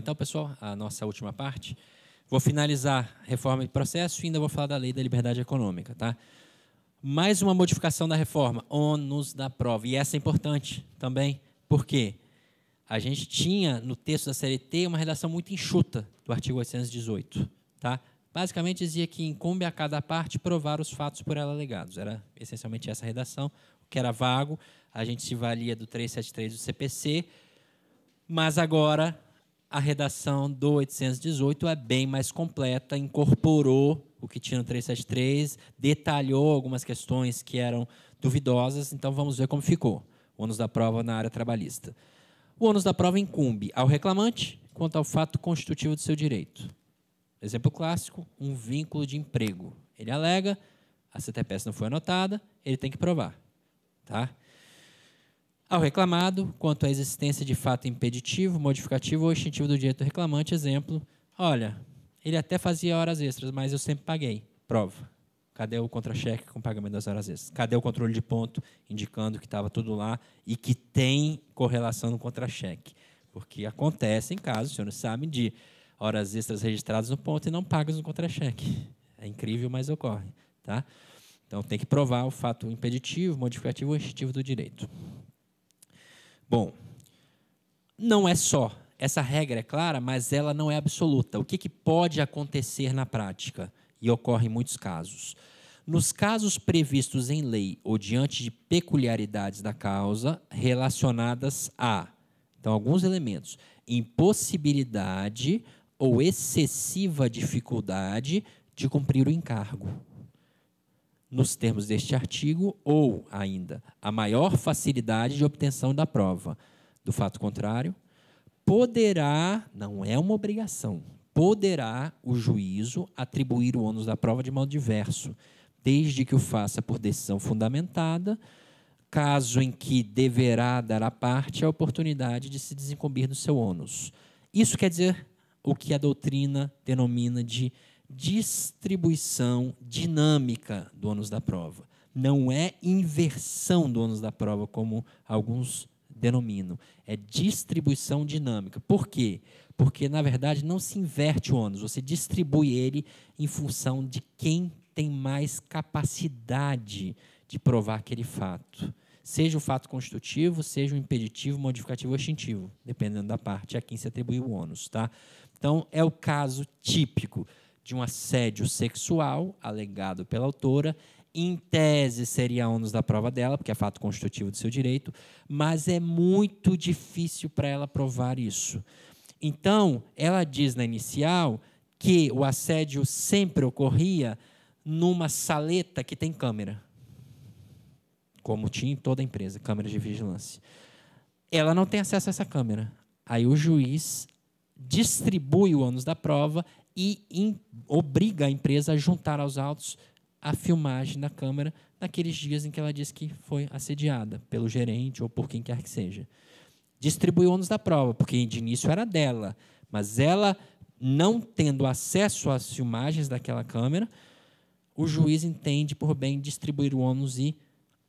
então, pessoal, a nossa última parte. Vou finalizar reforma e processo e ainda vou falar da lei da liberdade econômica, tá? Mais uma modificação da reforma, ônus da prova. E essa é importante também, porque a gente tinha no texto da CLT uma redação muito enxuta do artigo 818, tá? Basicamente dizia que incumbe a cada parte provar os fatos por ela alegados. Era essencialmente essa redação, O que era vago. A gente se valia do 373 do CPC, mas agora a redação do 818 é bem mais completa, incorporou o que tinha no 373, detalhou algumas questões que eram duvidosas, então vamos ver como ficou o ônus da prova na área trabalhista. O ônus da prova incumbe ao reclamante quanto ao fato constitutivo do seu direito. Exemplo clássico, um vínculo de emprego. Ele alega, a CTPS não foi anotada, ele tem que provar. Tá? ao reclamado quanto à existência de fato impeditivo, modificativo ou extintivo do direito do reclamante. Exemplo: olha, ele até fazia horas extras, mas eu sempre paguei. Prova. Cadê o contra-cheque com pagamento das horas extras? Cadê o controle de ponto indicando que estava tudo lá e que tem correlação no contra-cheque? Porque acontece, em casos, os senhores sabe, de horas extras registradas no ponto e não pagas no contra-cheque. É incrível, mas ocorre. Tá? Então, tem que provar o fato impeditivo, modificativo ou extintivo do direito. Bom, não é só. Essa regra é clara, mas ela não é absoluta. O que, que pode acontecer na prática? E ocorre em muitos casos. Nos casos previstos em lei ou diante de peculiaridades da causa relacionadas a. Então, alguns elementos: impossibilidade ou excessiva dificuldade de cumprir o encargo nos termos deste artigo, ou, ainda, a maior facilidade de obtenção da prova. Do fato contrário, poderá, não é uma obrigação, poderá o juízo atribuir o ônus da prova de modo diverso, desde que o faça por decisão fundamentada, caso em que deverá dar à parte a oportunidade de se desincumbir do seu ônus. Isso quer dizer o que a doutrina denomina de distribuição dinâmica do ônus da prova. Não é inversão do ônus da prova, como alguns denominam. É distribuição dinâmica. Por quê? Porque, na verdade, não se inverte o ônus, você distribui ele em função de quem tem mais capacidade de provar aquele fato. Seja o fato constitutivo, seja o impeditivo, modificativo ou extintivo, dependendo da parte a quem se atribui o ônus. Tá? Então, é o caso típico de um assédio sexual alegado pela autora. Em tese, seria ônus da prova dela, porque é fato constitutivo do seu direito, mas é muito difícil para ela provar isso. Então, ela diz na inicial que o assédio sempre ocorria numa saleta que tem câmera, como tinha em toda a empresa, câmera de vigilância. Ela não tem acesso a essa câmera. Aí o juiz distribui o ônus da prova e in, obriga a empresa a juntar aos autos a filmagem da câmera naqueles dias em que ela diz que foi assediada pelo gerente ou por quem quer que seja. Distribuiu ônus da prova, porque de início era dela, mas ela, não tendo acesso às filmagens daquela câmera, o juiz entende por bem distribuir o ônus e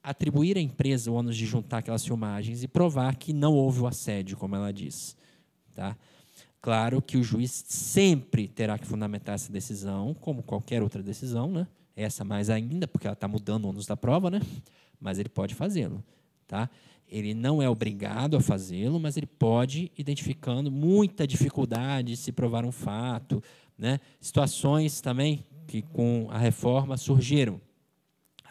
atribuir à empresa o ônus de juntar aquelas filmagens e provar que não houve o assédio, como ela diz. Tá? Claro que o juiz sempre terá que fundamentar essa decisão, como qualquer outra decisão, né? Essa mais ainda, porque ela está mudando o ônus da prova, né? Mas ele pode fazê-lo, tá? Ele não é obrigado a fazê-lo, mas ele pode, identificando muita dificuldade de se provar um fato, né? Situações também que com a reforma surgiram.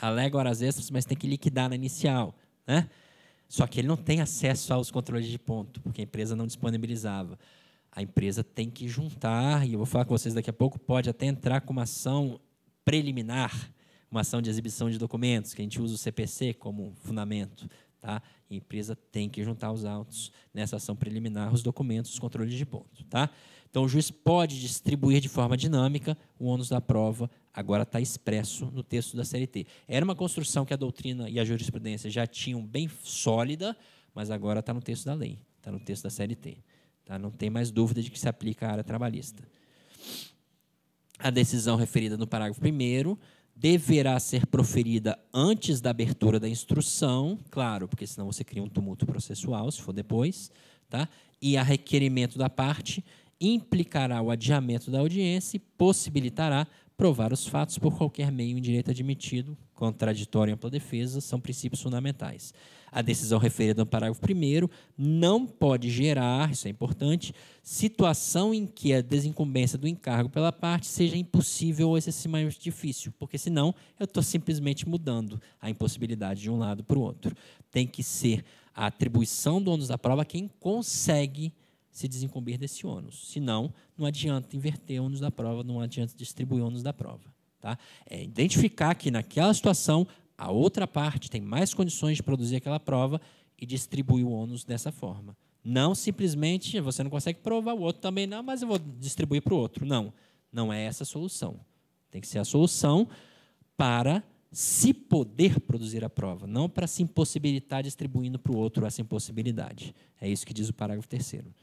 Alega horas extras, mas tem que liquidar na inicial, né? Só que ele não tem acesso aos controles de ponto, porque a empresa não disponibilizava a empresa tem que juntar, e eu vou falar com vocês daqui a pouco, pode até entrar com uma ação preliminar, uma ação de exibição de documentos, que a gente usa o CPC como fundamento. Tá? A empresa tem que juntar os autos nessa ação preliminar, os documentos, os controles de ponto. Tá? Então, o juiz pode distribuir de forma dinâmica o ônus da prova, agora está expresso no texto da CLT. Era uma construção que a doutrina e a jurisprudência já tinham bem sólida, mas agora está no texto da lei, está no texto da CLT. Tá? Não tem mais dúvida de que se aplica à área trabalhista. A decisão referida no parágrafo 1 deverá ser proferida antes da abertura da instrução, claro, porque senão você cria um tumulto processual, se for depois, tá? e a requerimento da parte implicará o adiamento da audiência e possibilitará provar os fatos por qualquer meio em direito admitido, contraditório e ampla defesa, são princípios fundamentais. A decisão referida no parágrafo 1 não pode gerar, isso é importante, situação em que a desincumbência do encargo pela parte seja impossível ou excessivamente difícil, porque senão eu estou simplesmente mudando a impossibilidade de um lado para o outro. Tem que ser a atribuição do ônus da prova quem consegue se desincumbir desse ônus. Senão, não adianta inverter ônus da prova, não adianta distribuir ônus da prova. Tá? É identificar que naquela situação a outra parte tem mais condições de produzir aquela prova e distribuir o ônus dessa forma. Não simplesmente você não consegue provar, o outro também não, mas eu vou distribuir para o outro. Não, não é essa a solução. Tem que ser a solução para se poder produzir a prova, não para se impossibilitar distribuindo para o outro essa impossibilidade. É isso que diz o parágrafo terceiro.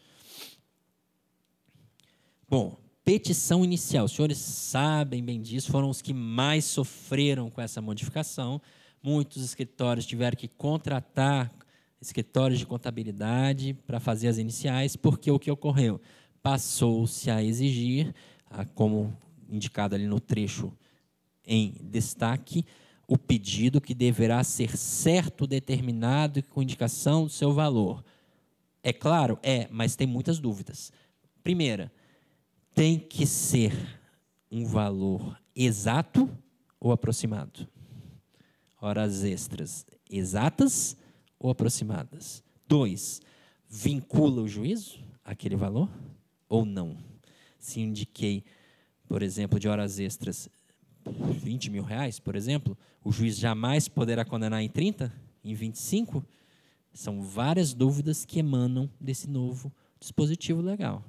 Bom, petição inicial. Os senhores sabem bem disso, foram os que mais sofreram com essa modificação. Muitos escritórios tiveram que contratar escritórios de contabilidade para fazer as iniciais, porque o que ocorreu? Passou-se a exigir, como indicado ali no trecho em destaque, o pedido que deverá ser certo, determinado e com indicação do seu valor. É claro? É, mas tem muitas dúvidas. Primeira, tem que ser um valor exato ou aproximado? Horas extras exatas ou aproximadas? Dois, vincula o juízo àquele valor ou não? Se indiquei, por exemplo, de horas extras 20 mil reais, por exemplo, o juiz jamais poderá condenar em 30, em 25? São várias dúvidas que emanam desse novo dispositivo legal.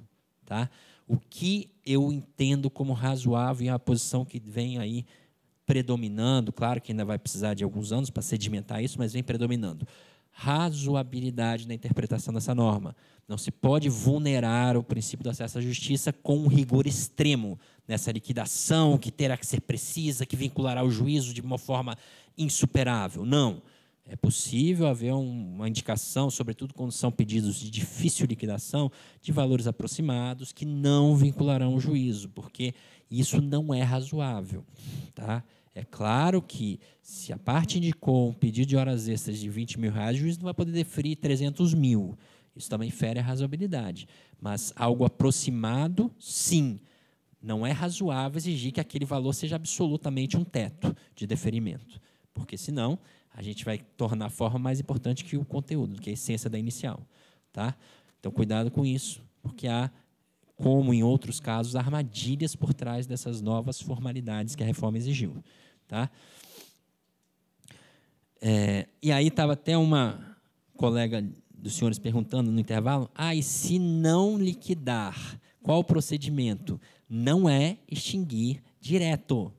Tá? o que eu entendo como razoável e a posição que vem aí predominando, claro que ainda vai precisar de alguns anos para sedimentar isso, mas vem predominando. Razoabilidade na interpretação dessa norma. Não se pode vulnerar o princípio do acesso à justiça com um rigor extremo nessa liquidação que terá que ser precisa, que vinculará o juízo de uma forma insuperável. Não. É possível haver uma indicação, sobretudo quando são pedidos de difícil liquidação, de valores aproximados que não vincularão o juízo, porque isso não é razoável. Tá? É claro que, se a parte indicou um pedido de horas extras de 20 mil reais, o juiz não vai poder deferir 300 mil. Isso também fere a razoabilidade. Mas algo aproximado, sim. Não é razoável exigir que aquele valor seja absolutamente um teto de deferimento, porque senão a gente vai tornar a forma mais importante que o conteúdo, que a essência da inicial. Tá? Então, cuidado com isso, porque há, como em outros casos, armadilhas por trás dessas novas formalidades que a reforma exigiu. Tá? É, e aí estava até uma colega dos senhores perguntando no intervalo, ah, e se não liquidar, qual o procedimento? Não é extinguir direto.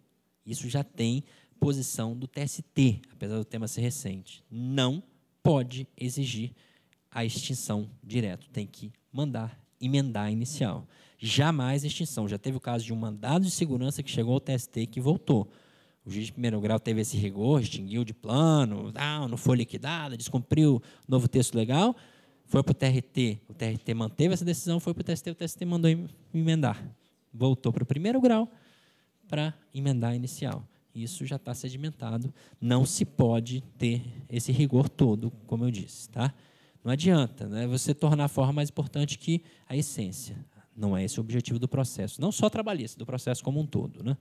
Isso já tem posição do TST, apesar do tema ser recente. Não pode exigir a extinção direto, tem que mandar emendar a inicial. Jamais extinção. Já teve o caso de um mandado de segurança que chegou ao TST que voltou. O juiz de primeiro grau teve esse rigor, extinguiu de plano, não foi liquidada, descumpriu novo texto legal, foi para o TRT. O TRT manteve essa decisão, foi para o TST, o TST mandou emendar. Voltou para o primeiro grau para emendar a inicial. Isso já está sedimentado. Não se pode ter esse rigor todo, como eu disse. Tá? Não adianta né? você tornar a forma mais importante que a essência. Não é esse o objetivo do processo. Não só trabalhista, do processo como um todo. Né?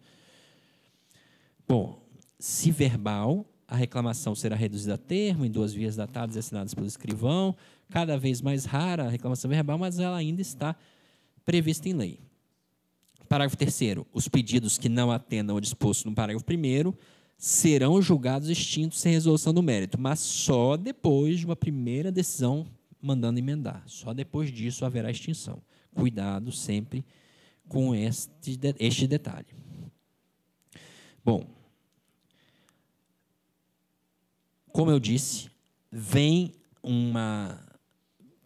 Bom, se verbal, a reclamação será reduzida a termo, em duas vias datadas e assinadas pelo escrivão. Cada vez mais rara a reclamação verbal, mas ela ainda está prevista em lei. Parágrafo terceiro: Os pedidos que não atendam ao disposto no parágrafo primeiro serão julgados extintos sem resolução do mérito, mas só depois de uma primeira decisão mandando emendar. Só depois disso haverá extinção. Cuidado sempre com este, este detalhe. Bom, como eu disse, vem uma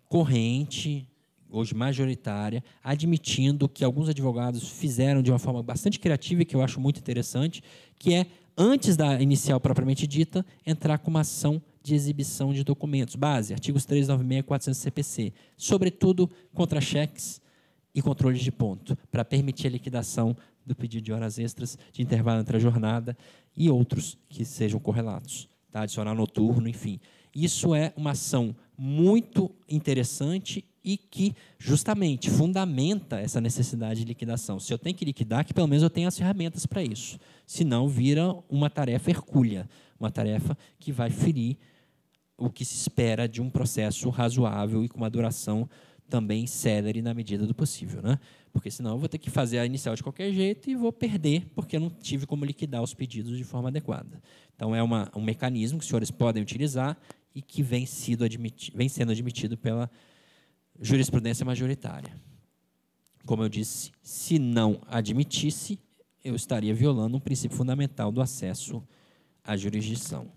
corrente hoje majoritária, admitindo que alguns advogados fizeram de uma forma bastante criativa e que eu acho muito interessante, que é, antes da inicial propriamente dita, entrar com uma ação de exibição de documentos. Base, artigos 396 e 400 CPC. Sobretudo contra cheques e controles de ponto, para permitir a liquidação do pedido de horas extras, de intervalo entre a jornada e outros que sejam correlatos, tá? adicional noturno, enfim. Isso é uma ação muito interessante e que justamente fundamenta essa necessidade de liquidação. Se eu tenho que liquidar, que pelo menos eu tenha as ferramentas para isso. Senão vira uma tarefa hercúlea, uma tarefa que vai ferir o que se espera de um processo razoável e com uma duração também célere na medida do possível, né? Porque senão eu vou ter que fazer a inicial de qualquer jeito e vou perder porque eu não tive como liquidar os pedidos de forma adequada. Então é uma, um mecanismo que os senhores podem utilizar e que vem, sido vem sendo admitido pela jurisprudência majoritária. Como eu disse, se não admitisse, eu estaria violando um princípio fundamental do acesso à jurisdição.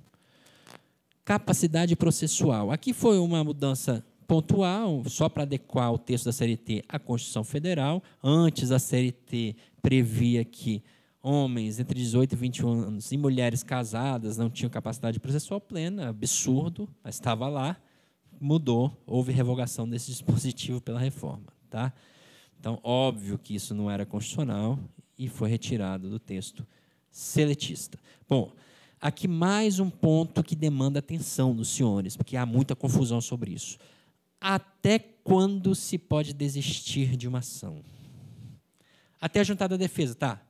Capacidade processual. Aqui foi uma mudança pontual, só para adequar o texto da CLT à Constituição Federal. Antes, a CLT previa que homens entre 18 e 21 anos e mulheres casadas não tinham capacidade processual plena, absurdo, mas estava lá mudou, houve revogação desse dispositivo pela reforma. Tá? Então, óbvio que isso não era constitucional e foi retirado do texto seletista. Bom, aqui mais um ponto que demanda atenção dos senhores, porque há muita confusão sobre isso. Até quando se pode desistir de uma ação? Até a juntada da defesa, tá?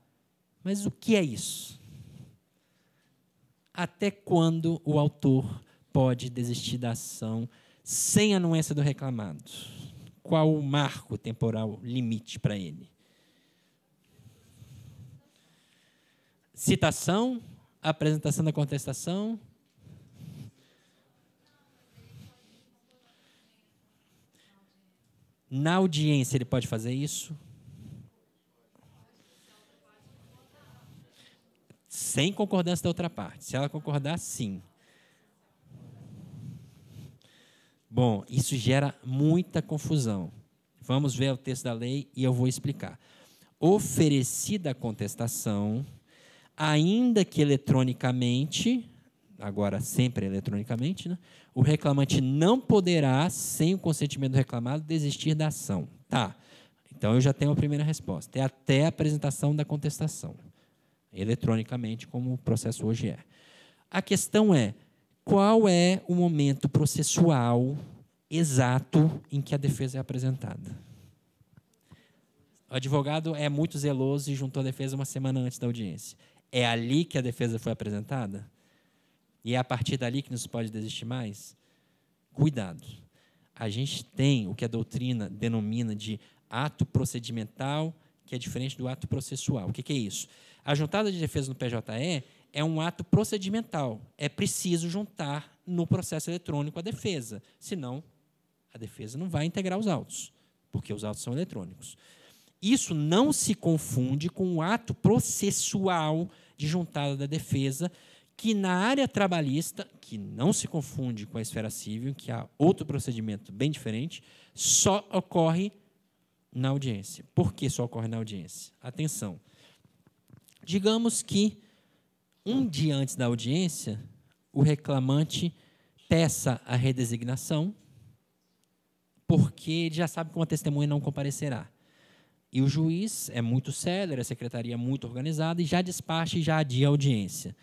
Mas o que é isso? Até quando o autor pode desistir da ação sem anuência do reclamado? Qual o marco temporal limite para ele? Citação, apresentação da contestação. Na audiência ele pode fazer isso? Sem concordância da outra parte. Se ela concordar, sim. Bom, isso gera muita confusão. Vamos ver o texto da lei e eu vou explicar. Oferecida a contestação, ainda que eletronicamente, agora sempre eletronicamente, né? o reclamante não poderá, sem o consentimento do reclamado, desistir da ação. Tá. Então eu já tenho a primeira resposta. É até a apresentação da contestação, eletronicamente, como o processo hoje é. A questão é: qual é o momento processual exato em que a defesa é apresentada. O advogado é muito zeloso e juntou a defesa uma semana antes da audiência. É ali que a defesa foi apresentada? E é a partir dali que não se pode desistir mais? Cuidado. A gente tem o que a doutrina denomina de ato procedimental, que é diferente do ato processual. O que é isso? A juntada de defesa no PJE é um ato procedimental. É preciso juntar no processo eletrônico a defesa, senão a defesa não vai integrar os autos, porque os autos são eletrônicos. Isso não se confunde com o ato processual de juntada da defesa, que na área trabalhista, que não se confunde com a esfera civil, que há outro procedimento bem diferente, só ocorre na audiência. Por que só ocorre na audiência? Atenção. Digamos que um dia antes da audiência, o reclamante peça a redesignação, porque ele já sabe que uma testemunha não comparecerá. E o juiz é muito célebre, a secretaria é muito organizada e já despacha e já adia a audiência.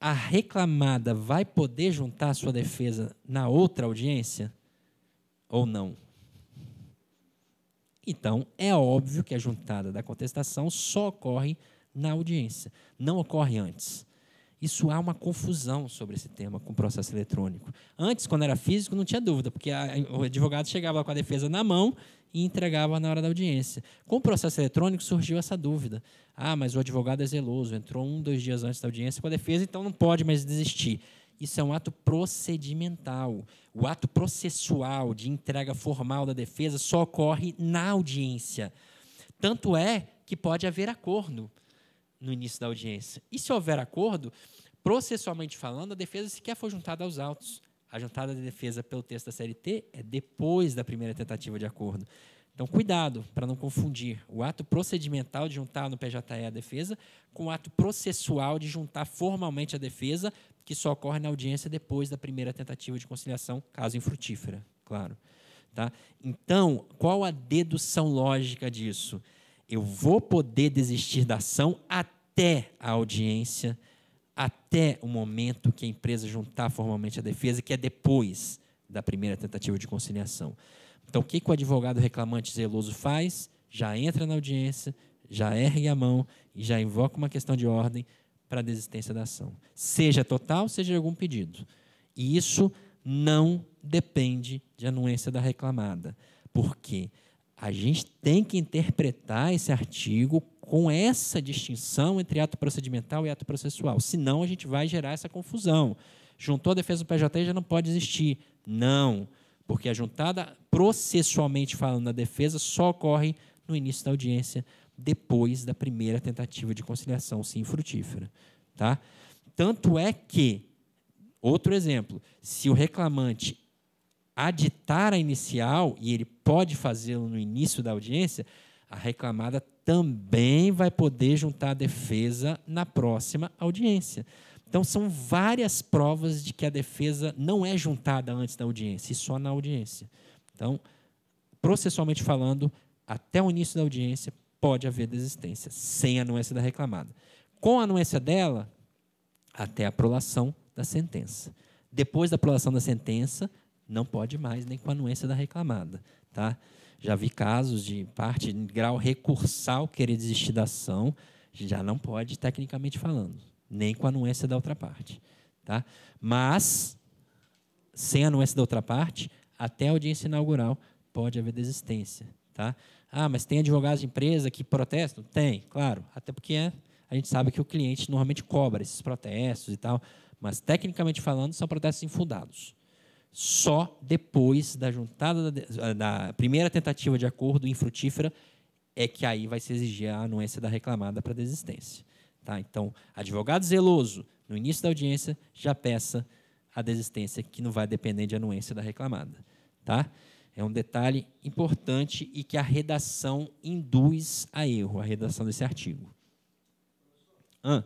A reclamada vai poder juntar sua defesa na outra audiência ou não? Então, é óbvio que a juntada da contestação só ocorre na audiência, não ocorre antes. Isso há uma confusão sobre esse tema com o processo eletrônico. Antes, quando era físico, não tinha dúvida, porque a, o advogado chegava com a defesa na mão e entregava na hora da audiência. Com o processo eletrônico surgiu essa dúvida. Ah, mas o advogado é zeloso, entrou um, dois dias antes da audiência com a defesa, então não pode mais desistir. Isso é um ato procedimental. O ato processual de entrega formal da defesa só ocorre na audiência. Tanto é que pode haver acordo no início da audiência. E se houver acordo, processualmente falando, a defesa sequer foi juntada aos autos. A juntada de defesa pelo texto da CLT é depois da primeira tentativa de acordo. Então, cuidado para não confundir o ato procedimental de juntar no PJE a defesa com o ato processual de juntar formalmente a defesa, que só ocorre na audiência depois da primeira tentativa de conciliação, caso infrutífera, claro. Tá? Então, qual a dedução lógica disso? eu vou poder desistir da ação até a audiência, até o momento que a empresa juntar formalmente a defesa, que é depois da primeira tentativa de conciliação. Então, o que, o advogado reclamante zeloso faz? Já entra na audiência, já ergue a mão e já invoca uma questão de ordem para a desistência da ação, seja total, seja algum pedido. E isso não depende de anuência da reclamada. Por quê? Porque a gente tem que interpretar esse artigo com essa distinção entre ato procedimental e ato processual. Senão, a gente vai gerar essa confusão. Juntou a defesa do PJ já não pode existir. Não, porque a juntada, processualmente falando, na defesa só ocorre no início da audiência, depois da primeira tentativa de conciliação, sim, frutífera. Tá? Tanto é que, outro exemplo, se o reclamante aditar a inicial, e ele pode fazê-lo no início da audiência, a reclamada também vai poder juntar a defesa na próxima audiência. Então, são várias provas de que a defesa não é juntada antes da audiência, e só na audiência. Então, processualmente falando, até o início da audiência pode haver desistência, sem a anuência da reclamada. Com a anuência dela, até a prolação da sentença. Depois da prolação da sentença, não pode mais, nem com a anuência da reclamada. Tá? Já vi casos de parte em grau recursal querer desistir da ação, já não pode, tecnicamente falando, nem com a anuência da outra parte. Tá? Mas, sem a anuência da outra parte, até a audiência inaugural pode haver desistência. Tá? Ah, mas tem advogados de empresa que protestam? Tem, claro. Até porque é, a gente sabe que o cliente normalmente cobra esses protestos e tal. Mas, tecnicamente falando, são protestos infundados só depois da juntada da, primeira tentativa de acordo infrutífera é que aí vai se exigir a anuência da reclamada para desistência. Tá? Então, advogado zeloso, no início da audiência, já peça a desistência, que não vai depender de anuência da reclamada. Tá? É um detalhe importante e que a redação induz a erro, a redação desse artigo. Ah.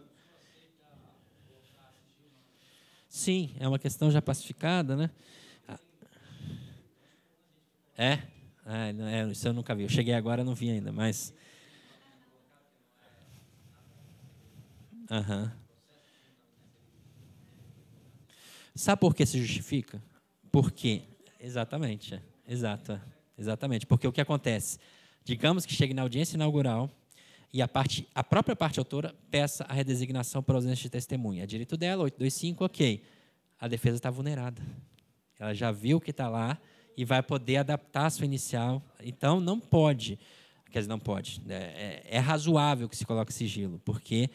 Sim, é uma questão já pacificada, né? É? Ah, é, isso eu nunca vi. Eu cheguei agora, não vi ainda, mas. Uhum. Sabe por que se justifica? Porque, exatamente, exato, exatamente. Porque o que acontece? Digamos que chegue na audiência inaugural e a, parte, a própria parte autora peça a redesignação por ausência de testemunha. É direito dela, 825, ok. A defesa está vulnerada. Ela já viu que está lá, e vai poder adaptar a sua inicial. Então, não pode, quer dizer, não pode, né, é, é razoável que se coloque sigilo, porque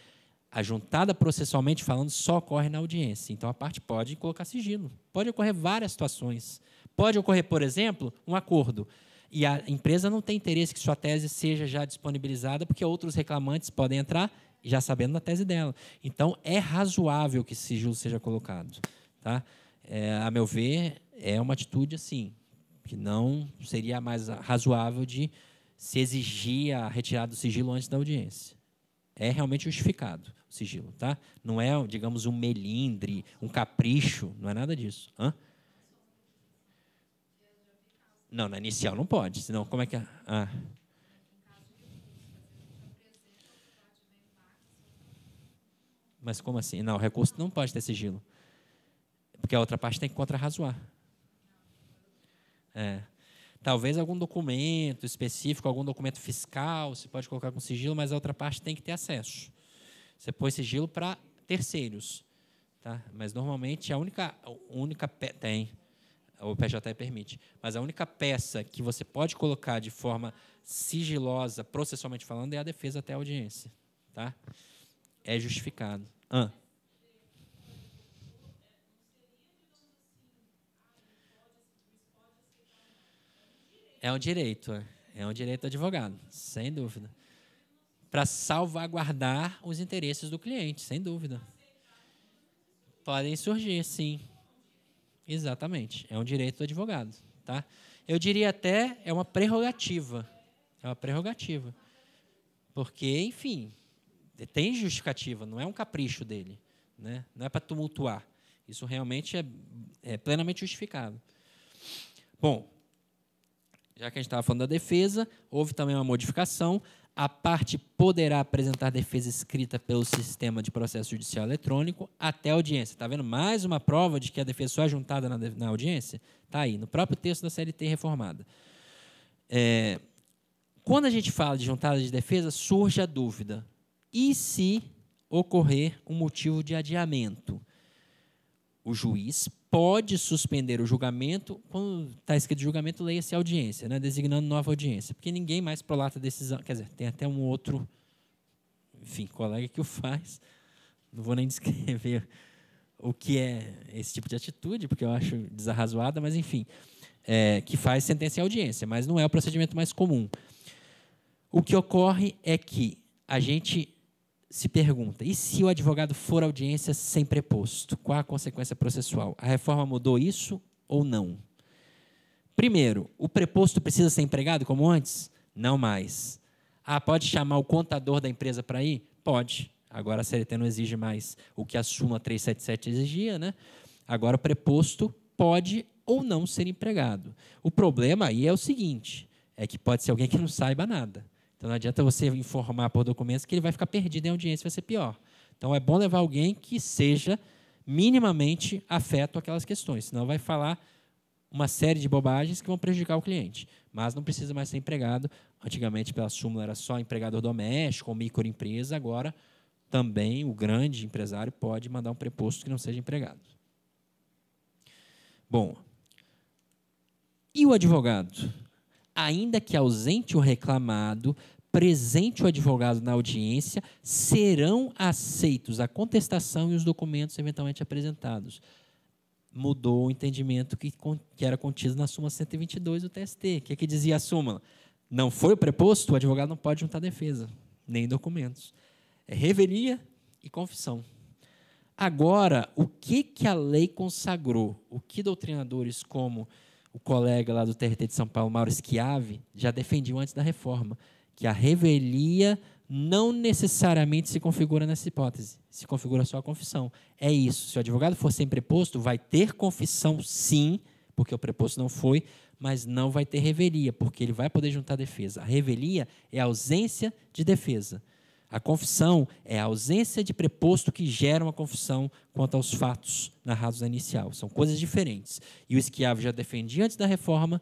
a juntada processualmente falando só ocorre na audiência. Então, a parte pode colocar sigilo. Pode ocorrer várias situações. Pode ocorrer, por exemplo, um acordo. E a empresa não tem interesse que sua tese seja já disponibilizada, porque outros reclamantes podem entrar já sabendo da tese dela. Então, é razoável que esse sigilo seja colocado. Tá? É, a meu ver, é uma atitude assim, que não seria mais razoável de se exigir a retirada do sigilo antes da audiência. É realmente justificado o sigilo, tá? Não é, digamos, um melindre, um capricho, não é nada disso. Hã? Não, na inicial não pode, senão como é que... É? Ah. Mas como assim? Não, o recurso não pode ter sigilo. Porque a outra parte tem que contrarrazoar. É. Talvez algum documento específico, algum documento fiscal, você pode colocar com sigilo, mas a outra parte tem que ter acesso. Você põe sigilo para terceiros. Tá? Mas normalmente a única, a única tem o PJ permite, mas a única peça que você pode colocar de forma sigilosa, processualmente falando, é a defesa até a audiência, tá? É justificado. Ah. É um direito, é. é um direito do advogado, sem dúvida. Para salvaguardar os interesses do cliente, sem dúvida. Podem surgir, sim. Exatamente, é um direito do advogado, tá? Eu diria até é uma prerrogativa. É uma prerrogativa. Porque, enfim, tem justificativa, não é um capricho dele, né? Não é para tumultuar. Isso realmente é, é plenamente justificado. Bom, já que a gente estava falando da defesa, houve também uma modificação. A parte poderá apresentar defesa escrita pelo sistema de processo judicial eletrônico até a audiência. Está vendo mais uma prova de que a defesa só é juntada na, na audiência? Está aí, no próprio texto da CLT reformada. É, quando a gente fala de juntada de defesa, surge a dúvida. E se ocorrer um motivo de adiamento? O juiz pode suspender o julgamento, quando está escrito julgamento, leia-se audiência, né? designando nova audiência, porque ninguém mais prolata a decisão. Quer dizer, tem até um outro, enfim, colega que o faz. Não vou nem descrever o que é esse tipo de atitude, porque eu acho desarrazoada, mas enfim, é, que faz sentença em audiência, mas não é o procedimento mais comum. O que ocorre é que a gente se pergunta: e se o advogado for à audiência sem preposto? Qual a consequência processual? A reforma mudou isso ou não? Primeiro, o preposto precisa ser empregado como antes? Não mais. Ah, pode chamar o contador da empresa para ir? Pode. Agora a CLT não exige mais o que a Suma 377 exigia, né? Agora o preposto pode ou não ser empregado. O problema aí é o seguinte: é que pode ser alguém que não saiba nada. Então não adianta você informar por documentos que ele vai ficar perdido em audiência, vai ser pior. Então é bom levar alguém que seja minimamente afeto àquelas questões, senão vai falar uma série de bobagens que vão prejudicar o cliente. Mas não precisa mais ser empregado. Antigamente, pela súmula, era só empregador doméstico ou microempresa, agora também o grande empresário pode mandar um preposto que não seja empregado. Bom, e o advogado? ainda que ausente o reclamado, presente o advogado na audiência, serão aceitos a contestação e os documentos eventualmente apresentados. Mudou o entendimento que, que era contido na súmula 122 do TST. O que, é que dizia a súmula? Não foi o preposto, o advogado não pode juntar defesa, nem documentos. É revelia e confissão. Agora, o que, que a lei consagrou? O que doutrinadores como o colega lá do TRT de São Paulo, Mauro Esquiave, já defendiam antes da reforma, que a revelia não necessariamente se configura nessa hipótese, se configura só a confissão. É isso. Se o advogado for sem preposto, vai ter confissão sim, porque o preposto não foi, mas não vai ter revelia, porque ele vai poder juntar defesa. A revelia é a ausência de defesa. A confissão é a ausência de preposto que gera uma confissão quanto aos fatos narrados na inicial. São coisas diferentes. E o Esquiavo já defendia antes da reforma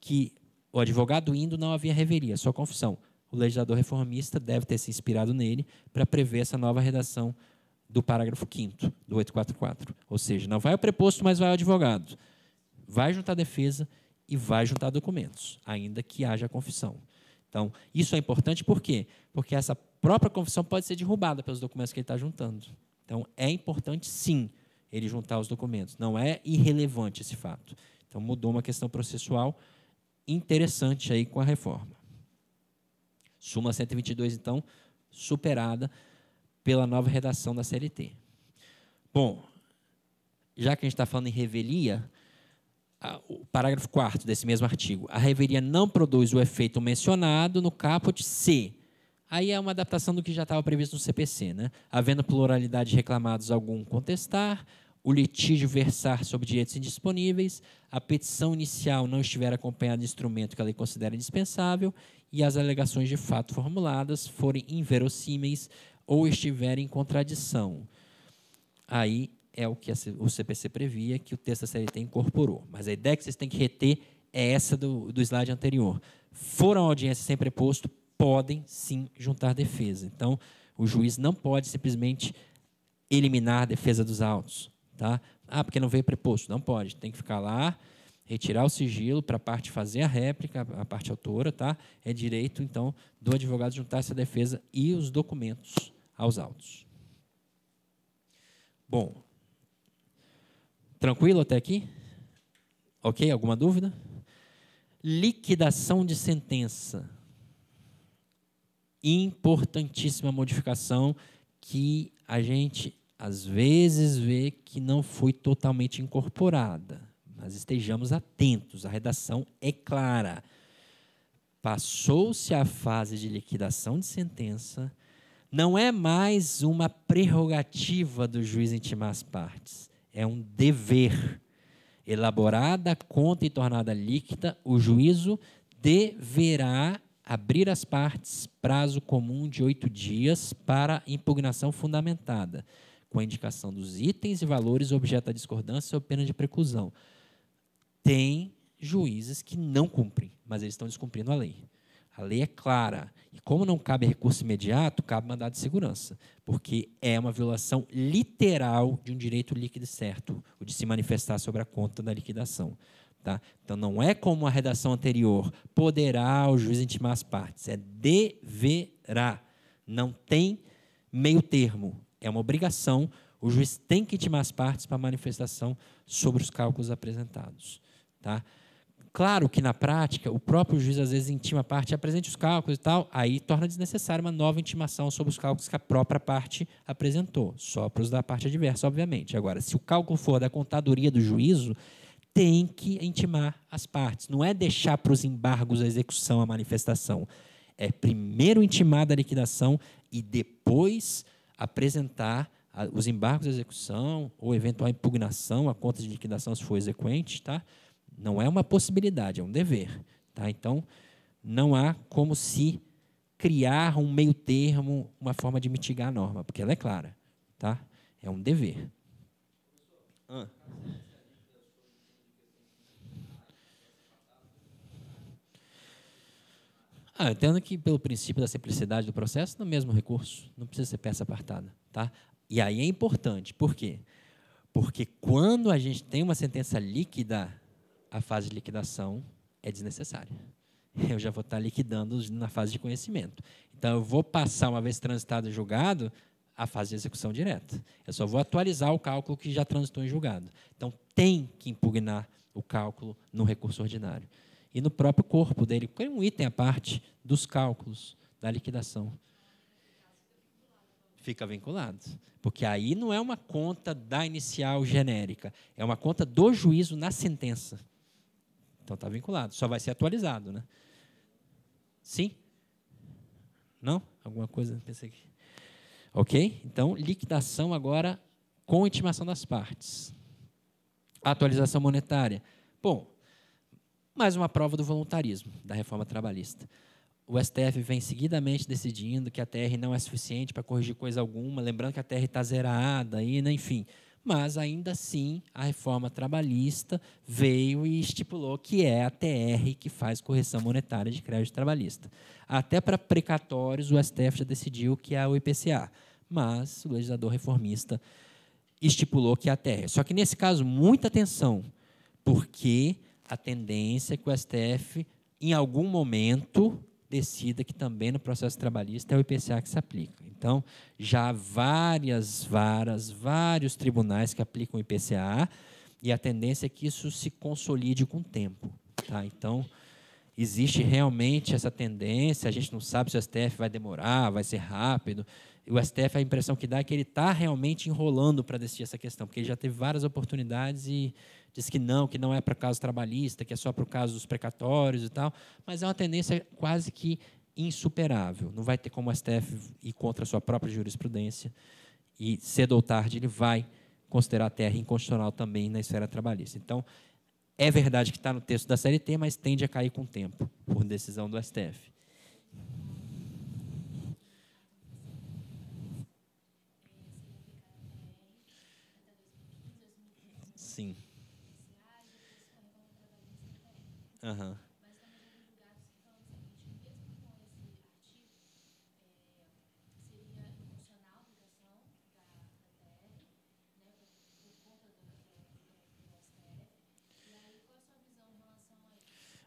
que o advogado indo não havia reveria, só confissão. O legislador reformista deve ter se inspirado nele para prever essa nova redação do parágrafo 5 do 844. Ou seja, não vai o preposto, mas vai o advogado. Vai juntar defesa e vai juntar documentos, ainda que haja confissão. Então, isso é importante por quê? Porque essa própria confissão pode ser derrubada pelos documentos que ele está juntando. Então, é importante, sim, ele juntar os documentos. Não é irrelevante esse fato. Então, mudou uma questão processual interessante aí com a reforma. Suma 122, então, superada pela nova redação da CLT. Bom, já que a gente está falando em revelia, o parágrafo 4 desse mesmo artigo. A reveria não produz o efeito mencionado no caput c Aí é uma adaptação do que já estava previsto no CPC, né? Havendo pluralidade de reclamados, algum contestar, o litígio versar sobre direitos indisponíveis, a petição inicial não estiver acompanhada de instrumento que a lei considera indispensável e as alegações de fato formuladas forem inverossímeis ou estiverem em contradição. Aí é o que o CPC previa, que o texto da CLT incorporou. Mas a ideia que vocês têm que reter é essa do, do slide anterior. Foram audiências sem preposto, podem sim juntar defesa. Então, o juiz não pode simplesmente eliminar a defesa dos autos. Tá? Ah, porque não veio preposto. Não pode. Tem que ficar lá, retirar o sigilo para a parte fazer a réplica, a parte autora. Tá? É direito, então, do advogado juntar essa defesa e os documentos aos autos. Bom, Tranquilo até aqui? Ok? Alguma dúvida? Liquidação de sentença. Importantíssima modificação que a gente às vezes vê que não foi totalmente incorporada. Mas estejamos atentos, a redação é clara. Passou-se a fase de liquidação de sentença, não é mais uma prerrogativa do juiz intimar as partes é um dever. Elaborada a conta e tornada líquida, o juízo deverá abrir as partes prazo comum de oito dias para impugnação fundamentada, com a indicação dos itens e valores objeto da discordância ou pena de preclusão. Tem juízes que não cumprem, mas eles estão descumprindo a lei. A lei é clara. E como não cabe recurso imediato, cabe mandado de segurança, porque é uma violação literal de um direito líquido certo, o de se manifestar sobre a conta da liquidação. Tá? Então, não é como a redação anterior, poderá o juiz intimar as partes, é deverá. Não tem meio termo, é uma obrigação. O juiz tem que intimar as partes para manifestação sobre os cálculos apresentados. Tá? Claro que na prática, o próprio juiz às vezes intima a parte, apresente os cálculos e tal, aí torna desnecessária uma nova intimação sobre os cálculos que a própria parte apresentou, só para os da parte adversa, obviamente. Agora, se o cálculo for da contadoria do juízo, tem que intimar as partes, não é deixar para os embargos a execução, a manifestação. É primeiro intimar da liquidação e depois apresentar os embargos à execução ou eventual impugnação, a conta de liquidação se for exequente, tá? Não é uma possibilidade, é um dever. Tá? Então, não há como se criar um meio termo, uma forma de mitigar a norma, porque ela é clara. Tá? É um dever. Ah. Ah, entendo que pelo princípio da simplicidade do processo, no mesmo recurso, não precisa ser peça apartada, tá? E aí é importante, por quê? Porque quando a gente tem uma sentença líquida, a fase de liquidação é desnecessária. Eu já vou estar liquidando na fase de conhecimento. Então, eu vou passar, uma vez transitado em julgado, a fase de execução direta. Eu só vou atualizar o cálculo que já transitou em julgado. Então, tem que impugnar o cálculo no recurso ordinário. E no próprio corpo dele, porque é um item à parte dos cálculos da liquidação. Fica vinculado. Porque aí não é uma conta da inicial genérica, é uma conta do juízo na sentença. Então está vinculado. Só vai ser atualizado, né? Sim? Não? Alguma coisa? Pensei que. Ok? Então, liquidação agora com intimação das partes. Atualização monetária. Bom, mais uma prova do voluntarismo da reforma trabalhista. O STF vem seguidamente decidindo que a TR não é suficiente para corrigir coisa alguma, lembrando que a TR está zerada, aí, né? enfim mas ainda assim a reforma trabalhista veio e estipulou que é a TR que faz correção monetária de crédito trabalhista. Até para precatórios, o STF já decidiu que é o IPCA, mas o legislador reformista estipulou que é a TR. Só que nesse caso, muita atenção, porque a tendência é que o STF, em algum momento, decida que também no processo trabalhista é o IPCA que se aplica. Então, já há várias varas, vários tribunais que aplicam o IPCA e a tendência é que isso se consolide com o tempo. Tá? Então, existe realmente essa tendência, a gente não sabe se o STF vai demorar, vai ser rápido. O STF, a impressão que dá é que ele está realmente enrolando para decidir essa questão, porque ele já teve várias oportunidades e diz que não, que não é para o caso trabalhista, que é só para o caso dos precatórios e tal, mas é uma tendência quase que insuperável. Não vai ter como o STF ir contra a sua própria jurisprudência e, cedo ou tarde, ele vai considerar a terra inconstitucional também na esfera trabalhista. Então, é verdade que está no texto da CLT, mas tende a cair com o tempo, por decisão do STF. Sim. Uhum.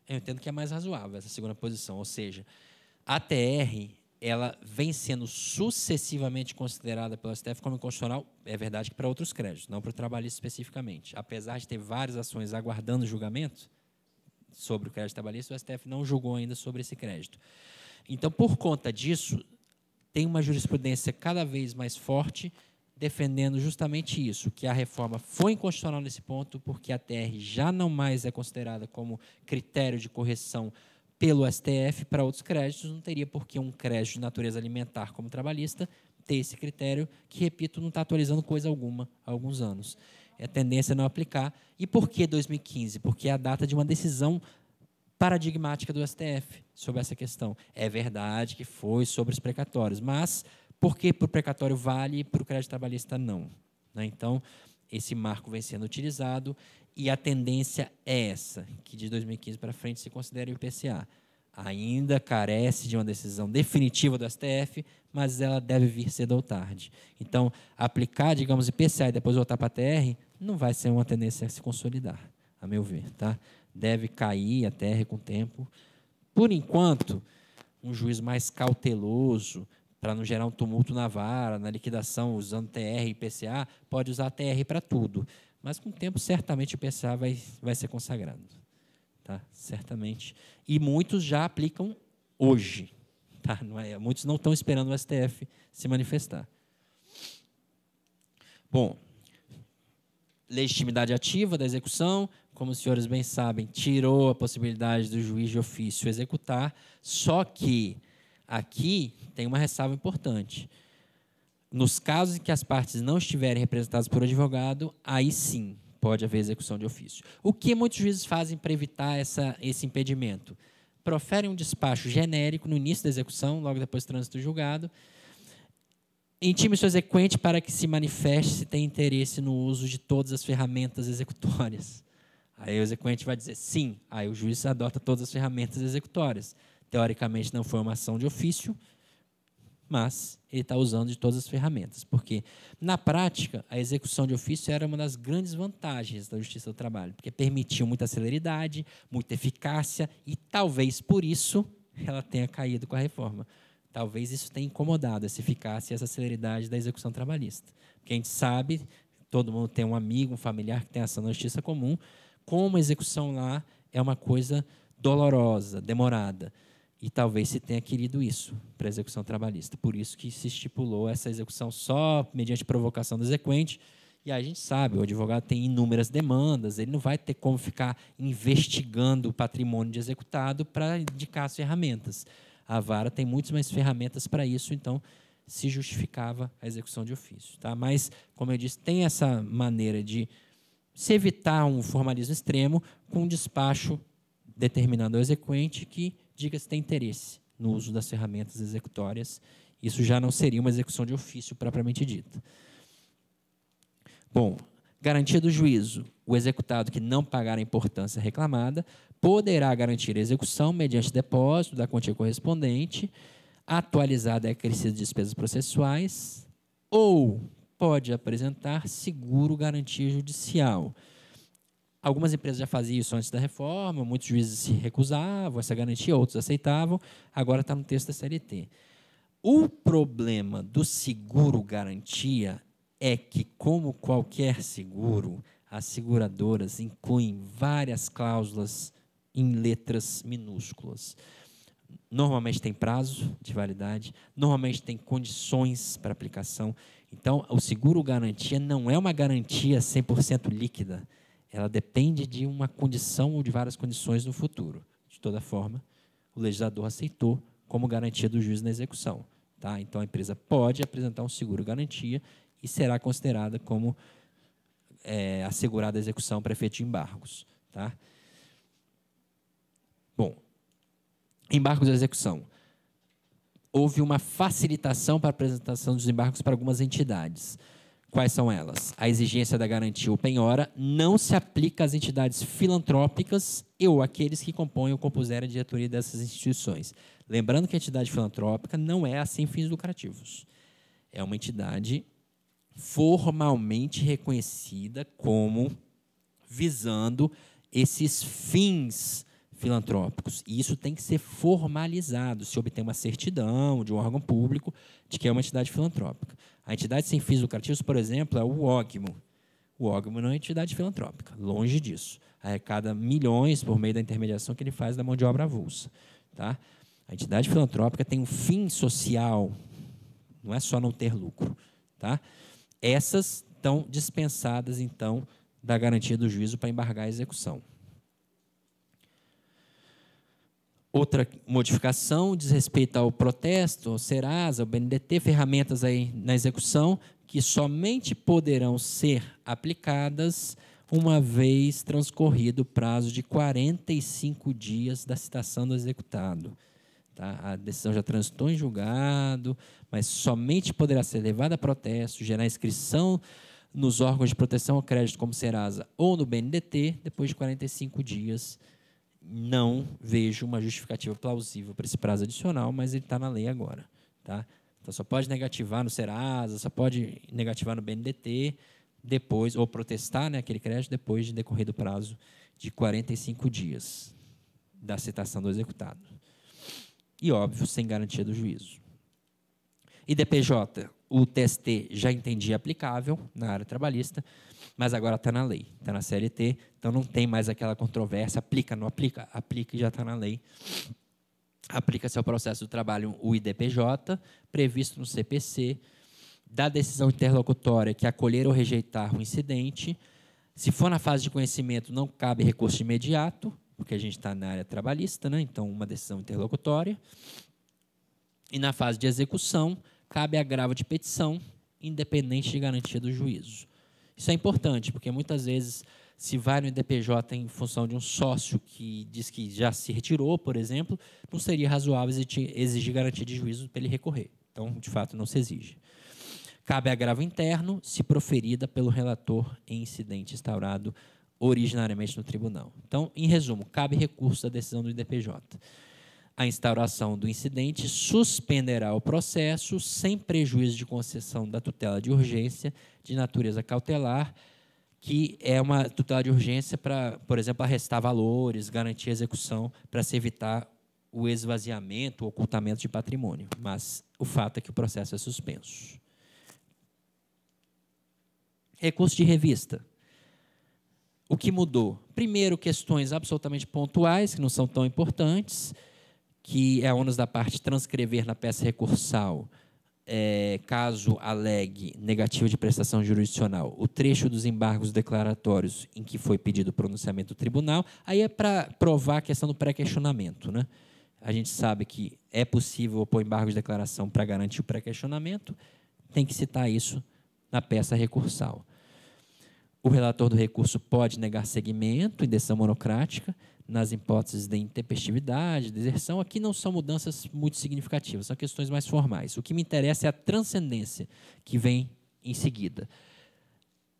eu entendo que é mais razoável essa segunda posição. Ou seja, a TR ela vem sendo sucessivamente considerada pelo STF como inconstitucional, é verdade que para outros créditos, não para o trabalhista especificamente. Apesar de ter várias ações aguardando julgamento sobre o crédito trabalhista, o STF não julgou ainda sobre esse crédito. Então, por conta disso, tem uma jurisprudência cada vez mais forte defendendo justamente isso, que a reforma foi inconstitucional nesse ponto, porque a TR já não mais é considerada como critério de correção pelo STF para outros créditos, não teria por que um crédito de natureza alimentar como trabalhista ter esse critério, que, repito, não está atualizando coisa alguma há alguns anos. É a tendência a não aplicar. E por que 2015? Porque é a data de uma decisão paradigmática do STF sobre essa questão. É verdade que foi sobre os precatórios, mas porque para o precatório vale, para o crédito trabalhista não. Né? Então, esse marco vem sendo utilizado e a tendência é essa, que de 2015 para frente se considere o IPCA. Ainda carece de uma decisão definitiva do STF, mas ela deve vir cedo ou tarde. Então, aplicar, digamos, IPCA e depois voltar para a TR não vai ser uma tendência a se consolidar, a meu ver. Tá? Deve cair a TR com o tempo. Por enquanto, um juiz mais cauteloso, para não gerar um tumulto na vara, na liquidação, usando TR e PCA, pode usar TR para tudo. Mas com o tempo, certamente o PCA vai, vai ser consagrado. Tá? Certamente. E muitos já aplicam hoje. Tá? Não é, muitos não estão esperando o STF se manifestar. Bom, legitimidade ativa da execução, como os senhores bem sabem, tirou a possibilidade do juiz de ofício executar, só que Aqui tem uma ressalva importante. Nos casos em que as partes não estiverem representadas por advogado, aí sim pode haver execução de ofício. O que muitos juízes fazem para evitar essa, esse impedimento? Proferem um despacho genérico no início da execução, logo depois do trânsito julgado, intime seu exequente para que se manifeste se tem interesse no uso de todas as ferramentas executórias. Aí o exequente vai dizer sim, aí o juiz adota todas as ferramentas executórias teoricamente não foi uma ação de ofício, mas ele está usando de todas as ferramentas, porque na prática a execução de ofício era uma das grandes vantagens da Justiça do Trabalho, porque permitiu muita celeridade, muita eficácia e talvez por isso ela tenha caído com a reforma. Talvez isso tenha incomodado essa eficácia e essa celeridade da execução trabalhista. Porque a gente sabe, todo mundo tem um amigo, um familiar que tem ação na justiça comum, como a execução lá é uma coisa dolorosa, demorada. E talvez se tenha querido isso para a execução trabalhista. Por isso que se estipulou essa execução só mediante provocação do exequente. E a gente sabe, o advogado tem inúmeras demandas, ele não vai ter como ficar investigando o patrimônio de executado para indicar as ferramentas. A vara tem muitas mais ferramentas para isso, então se justificava a execução de ofício. Tá? Mas, como eu disse, tem essa maneira de se evitar um formalismo extremo com um despacho determinado ao exequente que diga se tem interesse no uso das ferramentas executórias. Isso já não seria uma execução de ofício propriamente dita. Bom, garantia do juízo. O executado que não pagar a importância reclamada poderá garantir a execução mediante depósito da quantia correspondente, atualizada e acrescida de despesas processuais, ou pode apresentar seguro garantia judicial. Algumas empresas já faziam isso antes da reforma, muitos juízes se recusavam essa garantia, outros aceitavam, agora está no texto da CLT. O problema do seguro garantia é que, como qualquer seguro, as seguradoras incluem várias cláusulas em letras minúsculas. Normalmente tem prazo de validade, normalmente tem condições para aplicação. Então, o seguro garantia não é uma garantia 100% líquida ela depende de uma condição ou de várias condições no futuro. De toda forma, o legislador aceitou como garantia do juiz na execução. Tá? Então, a empresa pode apresentar um seguro-garantia e será considerada como é, assegurada a execução para efeito de embargos. Tá? Bom, embargos de execução. Houve uma facilitação para a apresentação dos embargos para algumas entidades. Quais são elas? A exigência da garantia ou penhora não se aplica às entidades filantrópicas e ou àqueles que compõem ou compuseram a diretoria dessas instituições. Lembrando que a entidade filantrópica não é a sem fins lucrativos. É uma entidade formalmente reconhecida como visando esses fins filantrópicos. E isso tem que ser formalizado, se obter uma certidão de um órgão público de que é uma entidade filantrópica. A entidade sem fins lucrativos, por exemplo, é o OGMO. O OGMO não é entidade filantrópica, longe disso. Arrecada milhões por meio da intermediação que ele faz da mão de obra avulsa. Tá? A entidade filantrópica tem um fim social, não é só não ter lucro. Tá? Essas estão dispensadas, então, da garantia do juízo para embargar a execução. Outra modificação diz respeito ao protesto, ao Serasa, ao BNDT, ferramentas aí na execução que somente poderão ser aplicadas uma vez transcorrido o prazo de 45 dias da citação do executado. Tá? A decisão já transitou em julgado, mas somente poderá ser levada a protesto, gerar inscrição nos órgãos de proteção ao crédito, como Serasa ou no BNDT, depois de 45 dias não vejo uma justificativa plausível para esse prazo adicional, mas ele está na lei agora. Tá? Então, só pode negativar no Serasa, só pode negativar no BNDT, depois, ou protestar né, aquele crédito depois de decorrer o prazo de 45 dias da citação do executado. E, óbvio, sem garantia do juízo. E DPJ, o TST já entendia aplicável na área trabalhista, mas agora está na lei, está na CLT, então não tem mais aquela controvérsia, aplica, não aplica, aplica e já está na lei. Aplica-se ao processo do trabalho o IDPJ, previsto no CPC, da decisão interlocutória que acolher ou rejeitar o incidente. Se for na fase de conhecimento, não cabe recurso imediato, porque a gente está na área trabalhista, né? então uma decisão interlocutória. E na fase de execução, cabe agravo de petição, independente de garantia do juízo. Isso é importante, porque muitas vezes se vai no IDPJ em função de um sócio que diz que já se retirou, por exemplo, não seria razoável exigir garantia de juízo para ele recorrer. Então, de fato, não se exige. Cabe agravo interno se proferida pelo relator em incidente instaurado originariamente no tribunal. Então, em resumo, cabe recurso da decisão do IDPJ. A instauração do incidente suspenderá o processo sem prejuízo de concessão da tutela de urgência de natureza cautelar, que é uma tutela de urgência para, por exemplo, arrestar valores, garantir a execução para se evitar o esvaziamento, o ocultamento de patrimônio. Mas o fato é que o processo é suspenso. Recurso de revista. O que mudou? Primeiro, questões absolutamente pontuais, que não são tão importantes que é ônus da parte transcrever na peça recursal, é, caso alegue negativa de prestação jurisdicional, o trecho dos embargos declaratórios em que foi pedido o pronunciamento do tribunal, aí é para provar a questão do pré-questionamento. Né? A gente sabe que é possível opor embargos de declaração para garantir o pré-questionamento, tem que citar isso na peça recursal. O relator do recurso pode negar seguimento em decisão monocrática, nas hipóteses de intempestividade, deserção, aqui não são mudanças muito significativas, são questões mais formais. O que me interessa é a transcendência que vem em seguida.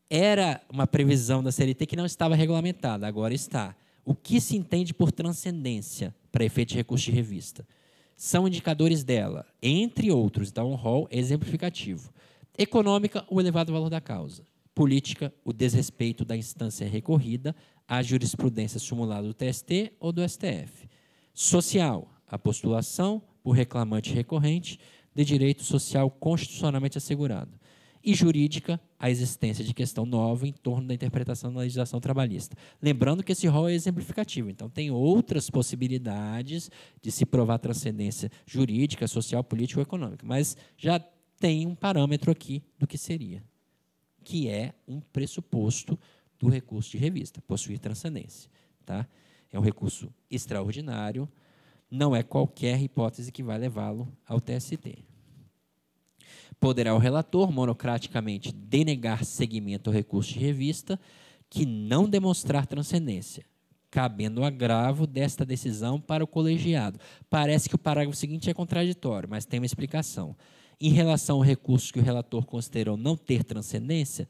Era uma previsão da CLT que não estava regulamentada, agora está. O que se entende por transcendência para efeito de recurso de revista? São indicadores dela, entre outros, dá então, um rol exemplificativo. Econômica, o elevado valor da causa política, o desrespeito da instância recorrida, à jurisprudência sumulada do TST ou do STF. Social, a postulação por reclamante recorrente de direito social constitucionalmente assegurado. E jurídica, a existência de questão nova em torno da interpretação da legislação trabalhista. Lembrando que esse rol é exemplificativo, então tem outras possibilidades de se provar transcendência jurídica, social, política ou econômica, mas já tem um parâmetro aqui do que seria que é um pressuposto do recurso de revista, possuir transcendência. Tá? É um recurso extraordinário, não é qualquer hipótese que vai levá-lo ao TST. Poderá o relator monocraticamente denegar seguimento ao recurso de revista que não demonstrar transcendência, cabendo o agravo desta decisão para o colegiado. Parece que o parágrafo seguinte é contraditório, mas tem uma explicação. Em relação ao recurso que o relator considerou não ter transcendência,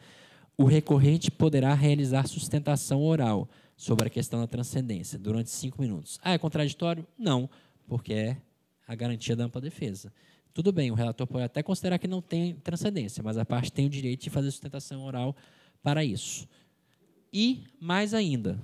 o recorrente poderá realizar sustentação oral sobre a questão da transcendência durante cinco minutos. Ah, é contraditório? Não, porque é a garantia da ampla defesa. Tudo bem, o relator pode até considerar que não tem transcendência, mas a parte tem o direito de fazer sustentação oral para isso. E mais ainda,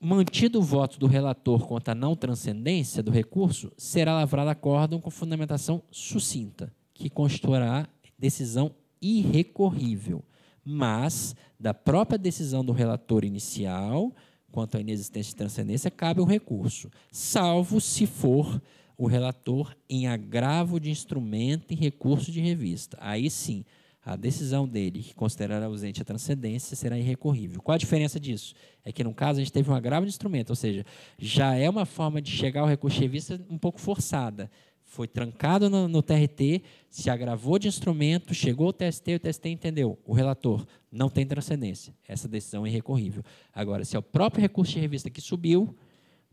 Mantido o voto do relator quanto à não transcendência do recurso, será lavrado acórdão com fundamentação sucinta, que constituirá decisão irrecorrível, mas da própria decisão do relator inicial quanto à inexistência de transcendência cabe o recurso, salvo se for o relator em agravo de instrumento e recurso de revista. Aí sim, a decisão dele, que considerar ausente a transcendência, será irrecorrível. Qual a diferença disso? É que, no caso, a gente teve um agravo de instrumento, ou seja, já é uma forma de chegar ao recurso de revista um pouco forçada. Foi trancado no, no TRT, se agravou de instrumento, chegou ao TST, o TST entendeu. O relator não tem transcendência. Essa decisão é irrecorrível. Agora, se é o próprio recurso de revista que subiu,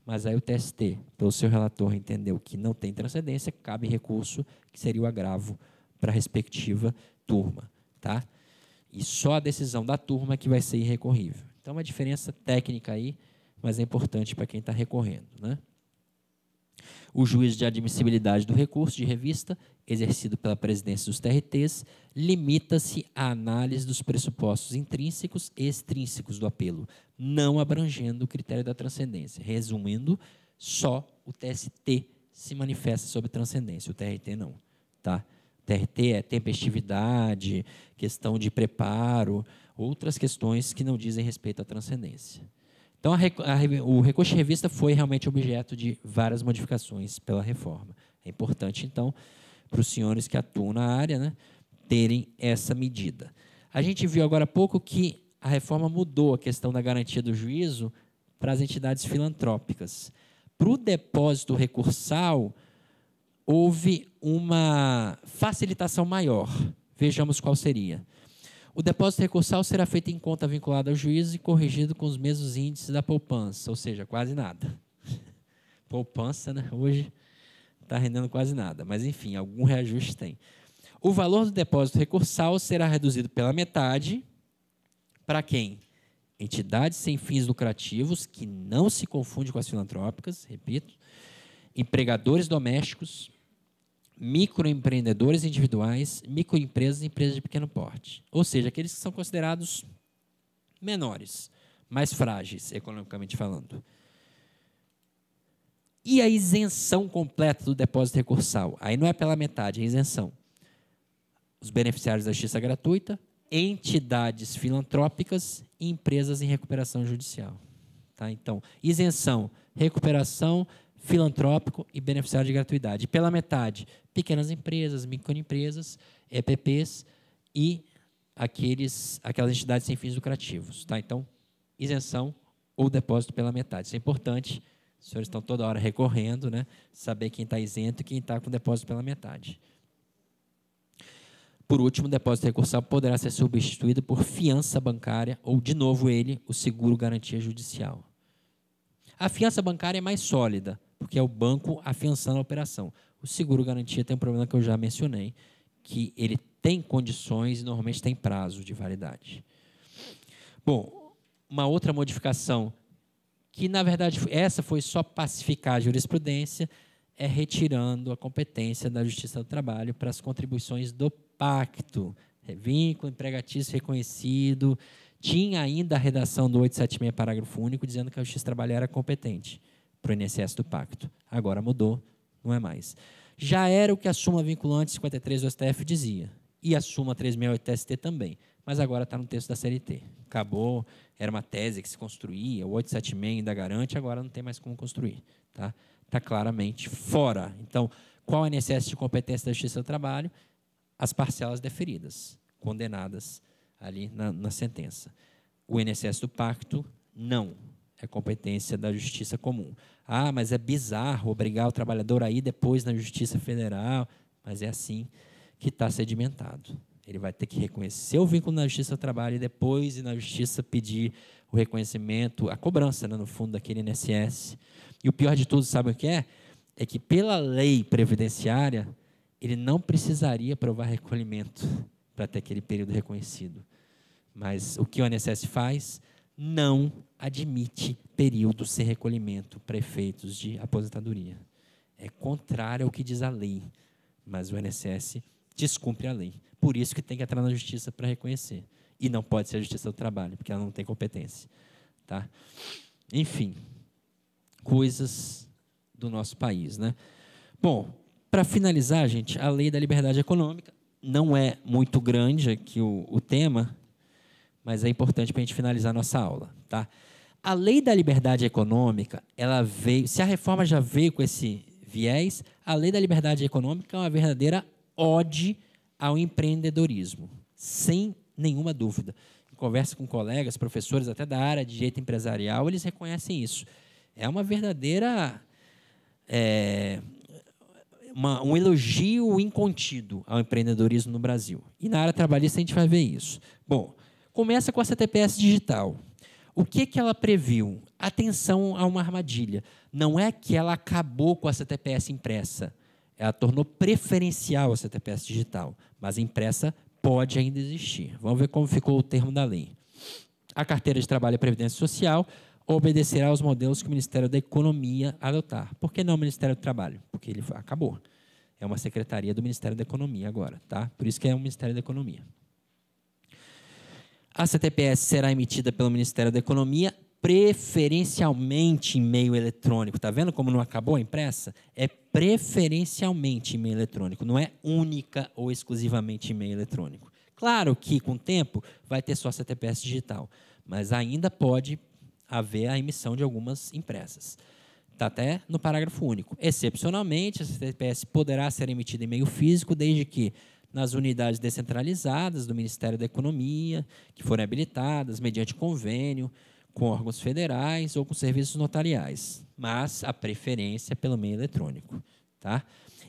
mas aí o TST, pelo seu relator, entendeu que não tem transcendência, cabe recurso, que seria o agravo para a respectiva turma, tá? E só a decisão da turma que vai ser irrecorrível. Então, é uma diferença técnica aí, mas é importante para quem está recorrendo, né? O juízo de admissibilidade do recurso de revista, exercido pela presidência dos TRTs, limita-se à análise dos pressupostos intrínsecos e extrínsecos do apelo, não abrangendo o critério da transcendência. Resumindo, só o TST se manifesta sobre transcendência, o TRT não. Tá? TRT é tempestividade, questão de preparo, outras questões que não dizem respeito à transcendência. Então, a, a, o recurso de revista foi realmente objeto de várias modificações pela reforma. É importante, então, para os senhores que atuam na área né, terem essa medida. A gente viu agora há pouco que a reforma mudou a questão da garantia do juízo para as entidades filantrópicas. Para o depósito recursal, houve uma facilitação maior. Vejamos qual seria. O depósito recursal será feito em conta vinculada ao juízo e corrigido com os mesmos índices da poupança, ou seja, quase nada. Poupança, né? Hoje está rendendo quase nada, mas enfim, algum reajuste tem. O valor do depósito recursal será reduzido pela metade para quem? Entidades sem fins lucrativos, que não se confunde com as filantrópicas, repito, empregadores domésticos, microempreendedores individuais, microempresas e empresas de pequeno porte. Ou seja, aqueles que são considerados menores, mais frágeis, economicamente falando. E a isenção completa do depósito recursal? Aí não é pela metade, é isenção. Os beneficiários da justiça gratuita, entidades filantrópicas e empresas em recuperação judicial. Tá? Então, isenção, recuperação, filantrópico e beneficiário de gratuidade. E pela metade, pequenas empresas, microempresas, EPPs e aqueles, aquelas entidades sem fins lucrativos. Tá? Então, isenção ou depósito pela metade. Isso é importante. Os senhores estão toda hora recorrendo, né? saber quem está isento e quem está com depósito pela metade. Por último, o depósito recursal poderá ser substituído por fiança bancária ou, de novo, ele, o seguro garantia judicial. A fiança bancária é mais sólida, porque é o banco afiançando a operação. O seguro garantia tem um problema que eu já mencionei, que ele tem condições e normalmente tem prazo de validade. Bom, uma outra modificação que na verdade essa foi só pacificar a jurisprudência é retirando a competência da Justiça do Trabalho para as contribuições do pacto. É vínculo empregatício reconhecido. Tinha ainda a redação do 876, parágrafo único, dizendo que a Justiça do Trabalho era competente para o INSS do Pacto. Agora mudou, não é mais. Já era o que a suma vinculante 53 do STF dizia, e a suma 368 do TST também, mas agora está no texto da CLT. Acabou, era uma tese que se construía, o 876 ainda garante, agora não tem mais como construir. Está tá claramente fora. Então, qual é a de competência da Justiça do Trabalho? As parcelas deferidas, condenadas ali na, na sentença. O INSS do Pacto, não é competência da justiça comum. Ah, mas é bizarro obrigar o trabalhador a ir depois na justiça federal, mas é assim que está sedimentado. Ele vai ter que reconhecer o vínculo na justiça do trabalho e depois, na justiça, pedir o reconhecimento, a cobrança, né, no fundo, daquele INSS. E o pior de tudo, sabe o que é? É que, pela lei previdenciária, ele não precisaria provar recolhimento para ter aquele período reconhecido. Mas o que o INSS faz? não admite períodos sem recolhimento para efeitos de aposentadoria. É contrário ao que diz a lei, mas o INSS descumpre a lei. Por isso que tem que entrar na justiça para reconhecer. E não pode ser a justiça do trabalho, porque ela não tem competência. Tá? Enfim, coisas do nosso país. Né? Bom, para finalizar, gente, a lei da liberdade econômica não é muito grande aqui o, o tema, mas é importante para a gente finalizar nossa aula, tá? A lei da liberdade econômica, ela veio, se a reforma já veio com esse viés, a lei da liberdade econômica é uma verdadeira ode ao empreendedorismo, sem nenhuma dúvida. Em conversa com colegas, professores até da área de direito empresarial, eles reconhecem isso. É uma verdadeira é, uma, um elogio incontido ao empreendedorismo no Brasil. E na área trabalhista a gente vai ver isso. Bom, Começa com a CTPS digital. O que, que ela previu? Atenção a uma armadilha. Não é que ela acabou com a CTPS impressa. Ela tornou preferencial a CTPS digital, mas a impressa pode ainda existir. Vamos ver como ficou o termo da lei. A carteira de trabalho e previdência social obedecerá aos modelos que o Ministério da Economia adotar. Por que não o Ministério do Trabalho? Porque ele acabou. É uma secretaria do Ministério da Economia agora, tá? Por isso que é um Ministério da Economia. A CTPS será emitida pelo Ministério da Economia, preferencialmente em meio eletrônico. Está vendo como não acabou a impressa? É preferencialmente em meio eletrônico, não é única ou exclusivamente em meio eletrônico. Claro que com o tempo vai ter só CTPS digital, mas ainda pode haver a emissão de algumas impressas. Está até no parágrafo único. Excepcionalmente, a CTPS poderá ser emitida em meio físico, desde que nas unidades descentralizadas do Ministério da Economia, que forem habilitadas mediante convênio com órgãos federais ou com serviços notariais, mas a preferência é pelo meio eletrônico. Tá?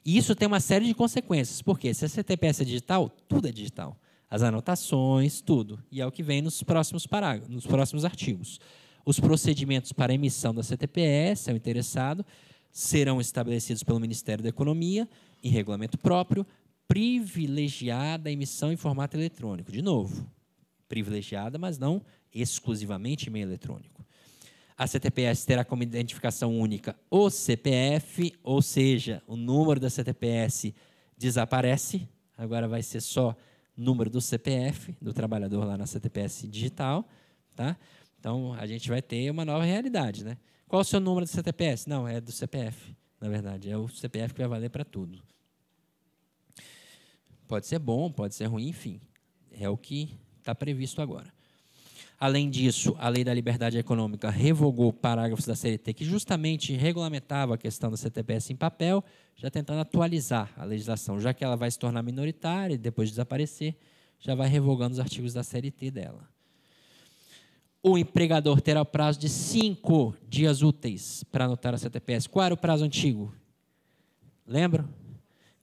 E isso tem uma série de consequências, porque se a CTPS é digital, tudo é digital. As anotações, tudo. E é o que vem nos próximos, parágrafos, nos próximos artigos. Os procedimentos para emissão da CTPS ao é interessado serão estabelecidos pelo Ministério da Economia em regulamento próprio, privilegiada a emissão em formato eletrônico. De novo, privilegiada, mas não exclusivamente meio eletrônico. A CTPS terá como identificação única o CPF, ou seja, o número da CTPS desaparece, agora vai ser só número do CPF do trabalhador lá na CTPS digital, tá? Então a gente vai ter uma nova realidade, né? Qual o seu número da CTPS? Não, é do CPF, na verdade, é o CPF que vai valer para tudo. Pode ser bom, pode ser ruim, enfim. É o que está previsto agora. Além disso, a Lei da Liberdade Econômica revogou parágrafos da CLT que justamente regulamentava a questão da CTPS em papel, já tentando atualizar a legislação, já que ela vai se tornar minoritária e depois desaparecer, já vai revogando os artigos da CLT dela. O empregador terá o prazo de cinco dias úteis para anotar a CTPS. Qual era o prazo antigo? Lembram?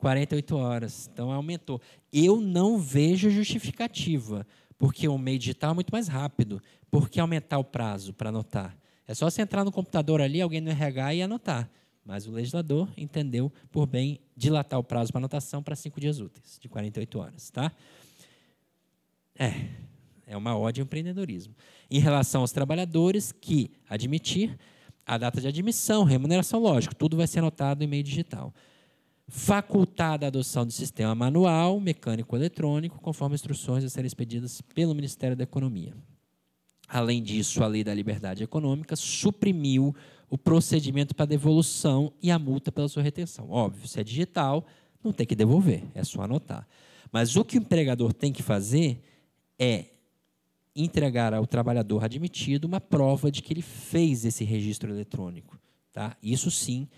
48 horas. Então aumentou. Eu não vejo justificativa, porque o meio digital é muito mais rápido. Por que aumentar o prazo para anotar? É só você entrar no computador ali, alguém no RH e anotar. Mas o legislador entendeu por bem dilatar o prazo para anotação para cinco dias úteis, de 48 horas. Tá? É, é uma ode ao empreendedorismo. Em relação aos trabalhadores que admitir, a data de admissão, remuneração, lógico, tudo vai ser anotado em meio digital facultada a adoção de sistema manual, mecânico eletrônico, conforme instruções a serem expedidas pelo Ministério da Economia. Além disso, a Lei da Liberdade Econômica suprimiu o procedimento para devolução e a multa pela sua retenção. Óbvio, se é digital, não tem que devolver, é só anotar. Mas o que o empregador tem que fazer é entregar ao trabalhador admitido uma prova de que ele fez esse registro eletrônico. Tá? Isso sim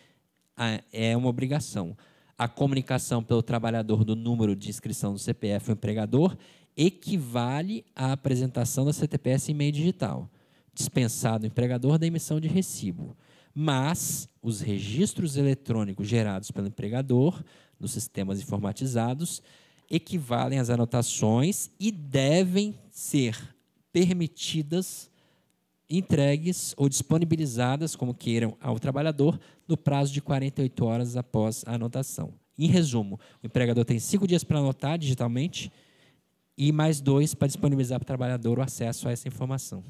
é uma obrigação a comunicação pelo trabalhador do número de inscrição do CPF ao empregador equivale à apresentação da CTPS em meio digital, dispensado o empregador da emissão de recibo. Mas os registros eletrônicos gerados pelo empregador nos sistemas informatizados equivalem às anotações e devem ser permitidas entregues ou disponibilizadas, como queiram, ao trabalhador no prazo de 48 horas após a anotação. Em resumo, o empregador tem cinco dias para anotar digitalmente e mais dois para disponibilizar para o trabalhador o acesso a essa informação.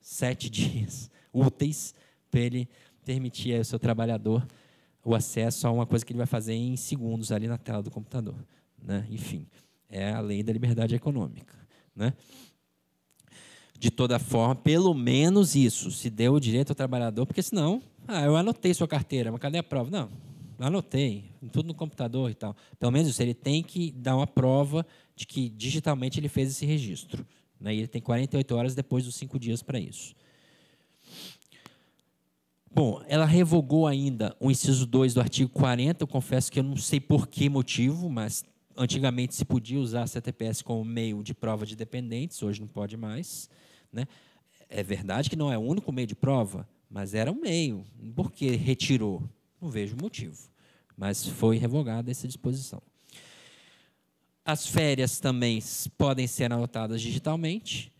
Sete dias úteis para ele permitir ao seu trabalhador o acesso a uma coisa que ele vai fazer em segundos ali na tela do computador. Né? Enfim, é a lei da liberdade econômica. Né? de toda forma, pelo menos isso, se deu o direito ao trabalhador, porque senão, ah, eu anotei sua carteira, mas cadê a prova? Não, anotei, tudo no computador e tal. Pelo menos isso, ele tem que dar uma prova de que digitalmente ele fez esse registro. Né? E ele tem 48 horas depois dos cinco dias para isso. Bom, ela revogou ainda o inciso 2 do artigo 40. Eu confesso que eu não sei por que motivo, mas antigamente se podia usar a CTPS como meio de prova de dependentes, hoje não pode mais. Né? É verdade que não é o único meio de prova, mas era um meio. Por que retirou? Não vejo motivo. Mas foi revogada essa disposição. As férias também podem ser anotadas digitalmente.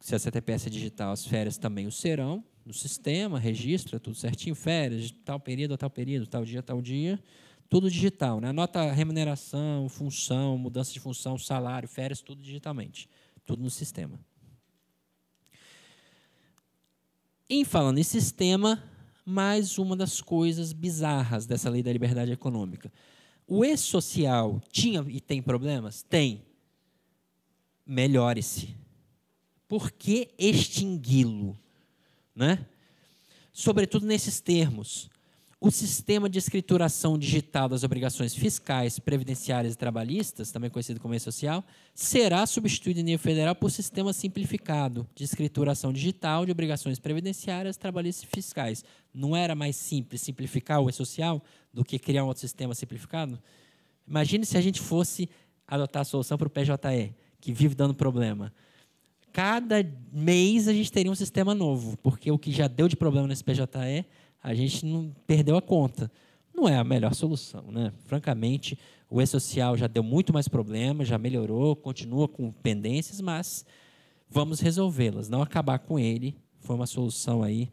Se a CTPS é digital, as férias também o serão. No sistema, registra tudo certinho, férias, tal período, tal período, tal dia, tal dia. Tudo digital. Né? Anota remuneração, função, mudança de função, salário, férias, tudo digitalmente. Tudo no sistema. Em falando em sistema, mais uma das coisas bizarras dessa lei da liberdade econômica. O ex-social tinha e tem problemas? Tem. Melhore-se. Por que extingui-lo? Né? Sobretudo nesses termos. O sistema de escrituração digital das obrigações fiscais, previdenciárias e trabalhistas, também conhecido como E-Social, será substituído em nível federal por sistema simplificado de escrituração digital de obrigações previdenciárias, trabalhistas e fiscais. Não era mais simples simplificar o E-Social do que criar um outro sistema simplificado? Imagine se a gente fosse adotar a solução para o PJE, que vive dando problema cada mês a gente teria um sistema novo, porque o que já deu de problema nesse PJE, a gente não perdeu a conta. Não é a melhor solução, né? Francamente, o E-Social já deu muito mais problemas, já melhorou, continua com pendências, mas vamos resolvê-las. Não acabar com ele foi uma solução aí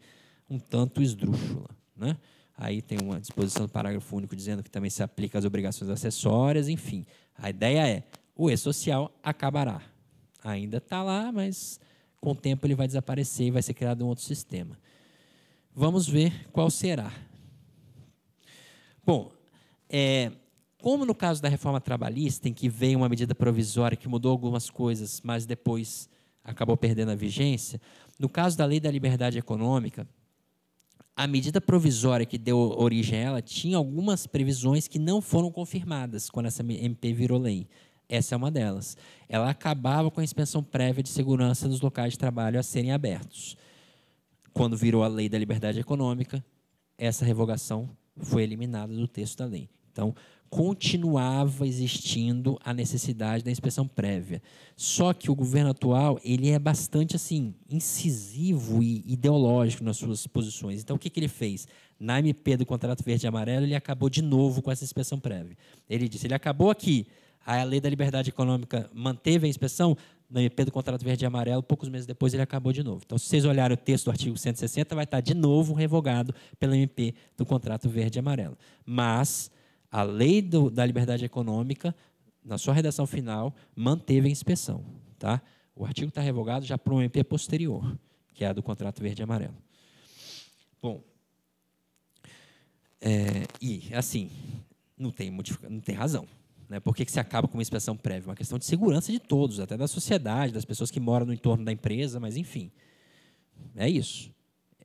um tanto esdrúxula, né? Aí tem uma disposição do parágrafo único dizendo que também se aplica às obrigações acessórias, enfim. A ideia é, o E-Social acabará, ainda está lá, mas com o tempo ele vai desaparecer e vai ser criado um outro sistema. Vamos ver qual será. Bom, é, como no caso da reforma trabalhista, em que veio uma medida provisória que mudou algumas coisas, mas depois acabou perdendo a vigência, no caso da lei da liberdade econômica, a medida provisória que deu origem a ela tinha algumas previsões que não foram confirmadas quando essa MP virou lei. Essa é uma delas. Ela acabava com a inspeção prévia de segurança dos locais de trabalho a serem abertos. Quando virou a Lei da Liberdade Econômica, essa revogação foi eliminada do texto da lei. Então, continuava existindo a necessidade da inspeção prévia. Só que o governo atual ele é bastante assim incisivo e ideológico nas suas posições. Então o que, que ele fez? Na MP do contrato verde e amarelo ele acabou de novo com essa inspeção prévia. Ele disse, ele acabou aqui, a lei da liberdade econômica manteve a inspeção, no IP do contrato verde e amarelo, poucos meses depois ele acabou de novo. Então, se vocês olharem o texto do artigo 160, vai estar de novo revogado pelo MP do contrato verde e amarelo. Mas a lei do, da liberdade econômica, na sua redação final, manteve a inspeção. Tá? O artigo está revogado já para o MP posterior, que é a do contrato verde e amarelo. Bom, é, e assim, não tem, não tem razão. Né? Por que, que se acaba com uma inspeção prévia? Uma questão de segurança de todos, até da sociedade, das pessoas que moram no entorno da empresa, mas enfim. É isso.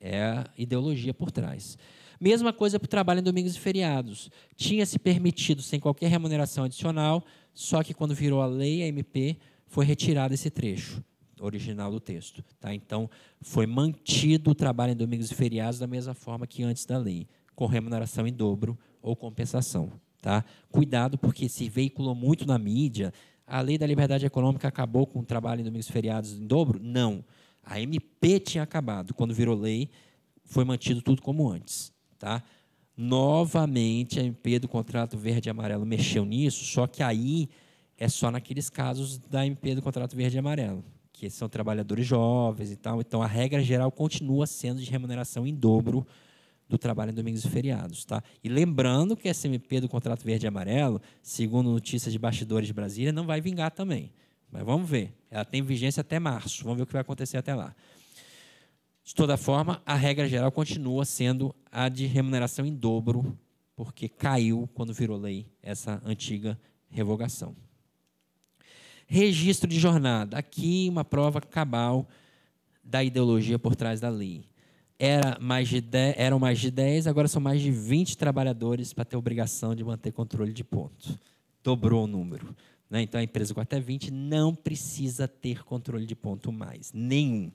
É a ideologia por trás. Mesma coisa para o trabalho em domingos e feriados. Tinha se permitido sem qualquer remuneração adicional, só que quando virou a lei, a MP, foi retirado esse trecho original do texto. Tá? Então, foi mantido o trabalho em domingos e feriados da mesma forma que antes da lei, com remuneração em dobro ou compensação. Tá? Cuidado, porque se veiculou muito na mídia. A lei da liberdade econômica acabou com o trabalho em domingos feriados em dobro? Não. A MP tinha acabado. Quando virou lei, foi mantido tudo como antes. Tá? Novamente, a MP do contrato verde e amarelo mexeu nisso, só que aí é só naqueles casos da MP do contrato verde e amarelo, que são trabalhadores jovens e tal. Então, a regra geral continua sendo de remuneração em dobro do trabalho em domingos e feriados. Tá? E lembrando que a SMP do contrato verde e amarelo, segundo notícias de bastidores de Brasília, não vai vingar também. Mas vamos ver. Ela tem vigência até março. Vamos ver o que vai acontecer até lá. De toda forma, a regra geral continua sendo a de remuneração em dobro, porque caiu quando virou lei essa antiga revogação. Registro de jornada. Aqui uma prova cabal da ideologia por trás da lei era mais de 10, eram mais de 10, agora são mais de 20 trabalhadores para ter obrigação de manter controle de ponto. Dobrou o número. Né? Então, a empresa com até 20 não precisa ter controle de ponto mais, nenhum.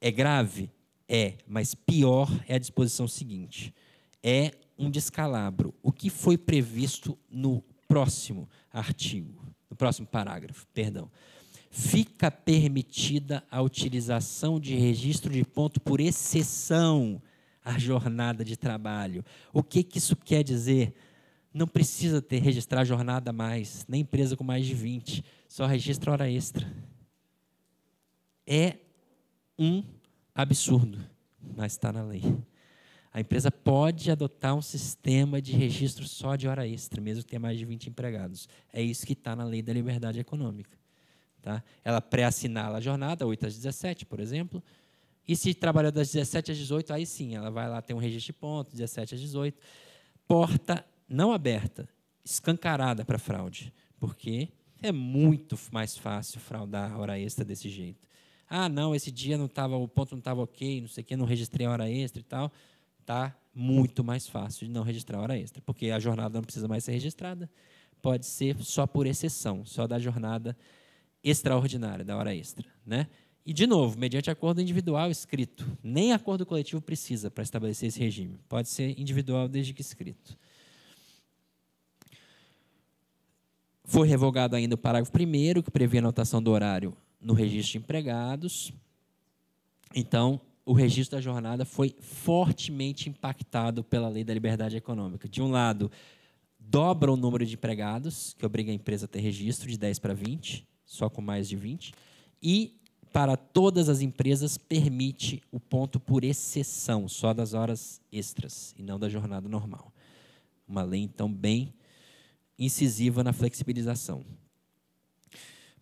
É grave? É, mas pior é a disposição seguinte. É um descalabro. O que foi previsto no próximo artigo, no próximo parágrafo, perdão fica permitida a utilização de registro de ponto por exceção à jornada de trabalho. O que, que isso quer dizer? Não precisa ter registrar jornada mais, nem empresa com mais de 20, só registra hora extra. É um absurdo, mas está na lei. A empresa pode adotar um sistema de registro só de hora extra, mesmo que tenha mais de 20 empregados. É isso que está na lei da liberdade econômica. Tá? Ela pré-assinala a jornada, 8 às 17, por exemplo. E se trabalhou das 17 às 18, aí sim, ela vai lá, tem um registro de ponto, 17 às 18. Porta não aberta, escancarada para fraude, porque é muito mais fácil fraudar a hora extra desse jeito. Ah, não, esse dia não tava, o ponto não estava ok, não sei o quê, não registrei a hora extra e tal. Tá muito mais fácil de não registrar a hora extra, porque a jornada não precisa mais ser registrada. Pode ser só por exceção, só da jornada extraordinária, da hora extra. Né? E, de novo, mediante acordo individual escrito. Nem acordo coletivo precisa para estabelecer esse regime. Pode ser individual desde que escrito. Foi revogado ainda o parágrafo 1, que previa anotação do horário no registro de empregados. Então, o registro da jornada foi fortemente impactado pela lei da liberdade econômica. De um lado, dobra o número de empregados, que obriga a empresa a ter registro, de 10 para 20 só com mais de 20, e para todas as empresas permite o ponto por exceção, só das horas extras e não da jornada normal. Uma lei, então, bem incisiva na flexibilização.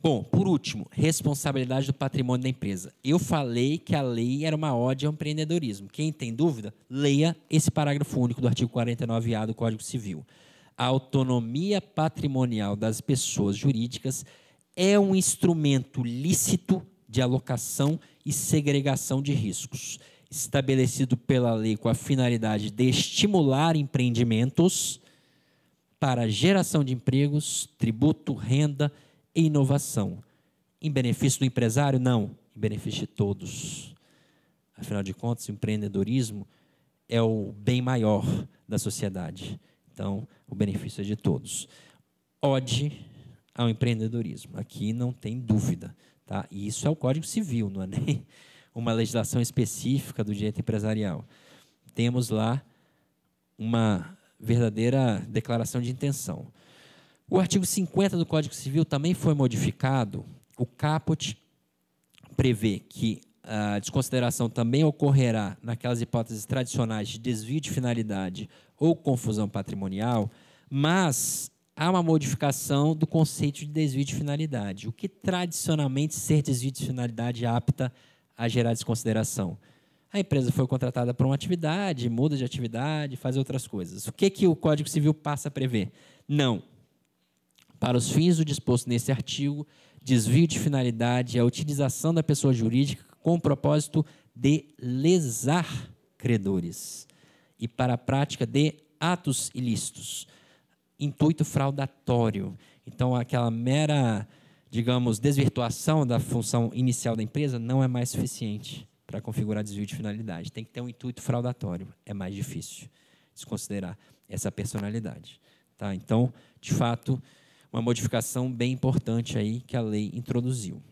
Bom, por último, responsabilidade do patrimônio da empresa. Eu falei que a lei era uma ode ao empreendedorismo. Quem tem dúvida, leia esse parágrafo único do artigo 49A do Código Civil. A autonomia patrimonial das pessoas jurídicas é um instrumento lícito de alocação e segregação de riscos, estabelecido pela lei com a finalidade de estimular empreendimentos para geração de empregos, tributo, renda e inovação. Em benefício do empresário? Não, em benefício de todos. Afinal de contas, o empreendedorismo é o bem maior da sociedade. Então, o benefício é de todos. Ode ao empreendedorismo. Aqui não tem dúvida. Tá? E isso é o Código Civil, não é nem uma legislação específica do direito empresarial. Temos lá uma verdadeira declaração de intenção. O artigo 50 do Código Civil também foi modificado. O caput prevê que a desconsideração também ocorrerá naquelas hipóteses tradicionais de desvio de finalidade ou confusão patrimonial, mas há uma modificação do conceito de desvio de finalidade. O que tradicionalmente ser desvio de finalidade é apta a gerar desconsideração? A empresa foi contratada para uma atividade, muda de atividade, faz outras coisas. O que, que o Código Civil passa a prever? Não. Para os fins do disposto nesse artigo, desvio de finalidade é a utilização da pessoa jurídica com o propósito de lesar credores e para a prática de atos ilícitos intuito fraudatório. Então, aquela mera, digamos, desvirtuação da função inicial da empresa não é mais suficiente para configurar desvio de finalidade. Tem que ter um intuito fraudatório. É mais difícil desconsiderar essa personalidade. Tá? Então, de fato, uma modificação bem importante aí que a lei introduziu.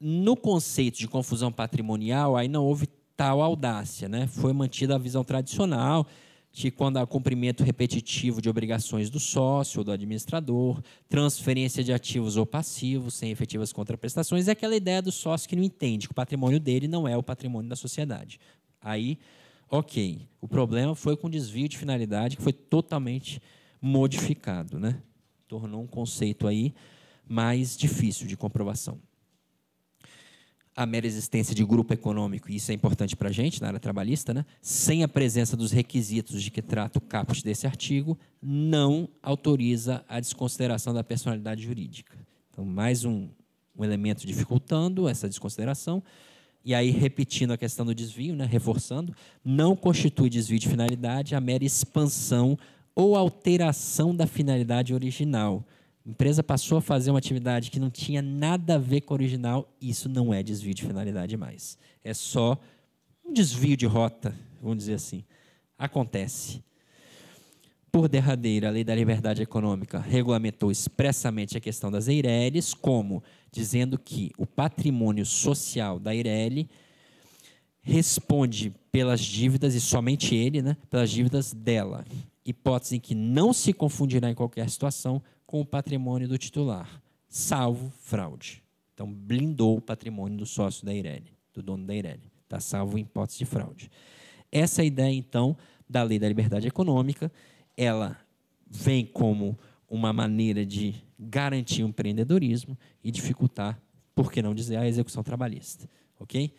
No conceito de confusão patrimonial, aí não houve tal audácia, né? Foi mantida a visão tradicional que quando há cumprimento repetitivo de obrigações do sócio ou do administrador, transferência de ativos ou passivos sem efetivas contraprestações, é aquela ideia do sócio que não entende que o patrimônio dele não é o patrimônio da sociedade. Aí, ok, o problema foi com o desvio de finalidade que foi totalmente modificado, né? Tornou um conceito aí mais difícil de comprovação a mera existência de grupo econômico, e isso é importante para a gente na área trabalhista, né? sem a presença dos requisitos de que trata o caput desse artigo, não autoriza a desconsideração da personalidade jurídica. Então, mais um, um elemento dificultando essa desconsideração. E aí, repetindo a questão do desvio, né? reforçando, não constitui desvio de finalidade a mera expansão ou alteração da finalidade original empresa passou a fazer uma atividade que não tinha nada a ver com a original, isso não é desvio de finalidade mais. É só um desvio de rota, vamos dizer assim. Acontece. Por derradeira, a Lei da Liberdade Econômica regulamentou expressamente a questão das EIRELs, como dizendo que o patrimônio social da EIREL responde pelas dívidas, e somente ele, né, pelas dívidas dela. Hipótese em que não se confundirá em qualquer situação com o patrimônio do titular, salvo fraude. Então, blindou o patrimônio do sócio da Irene, do dono da Irene. Está salvo em hipótese de fraude. Essa é ideia, então, da lei da liberdade econômica. Ela vem como uma maneira de garantir o empreendedorismo e dificultar, por que não dizer, a execução trabalhista. Ok?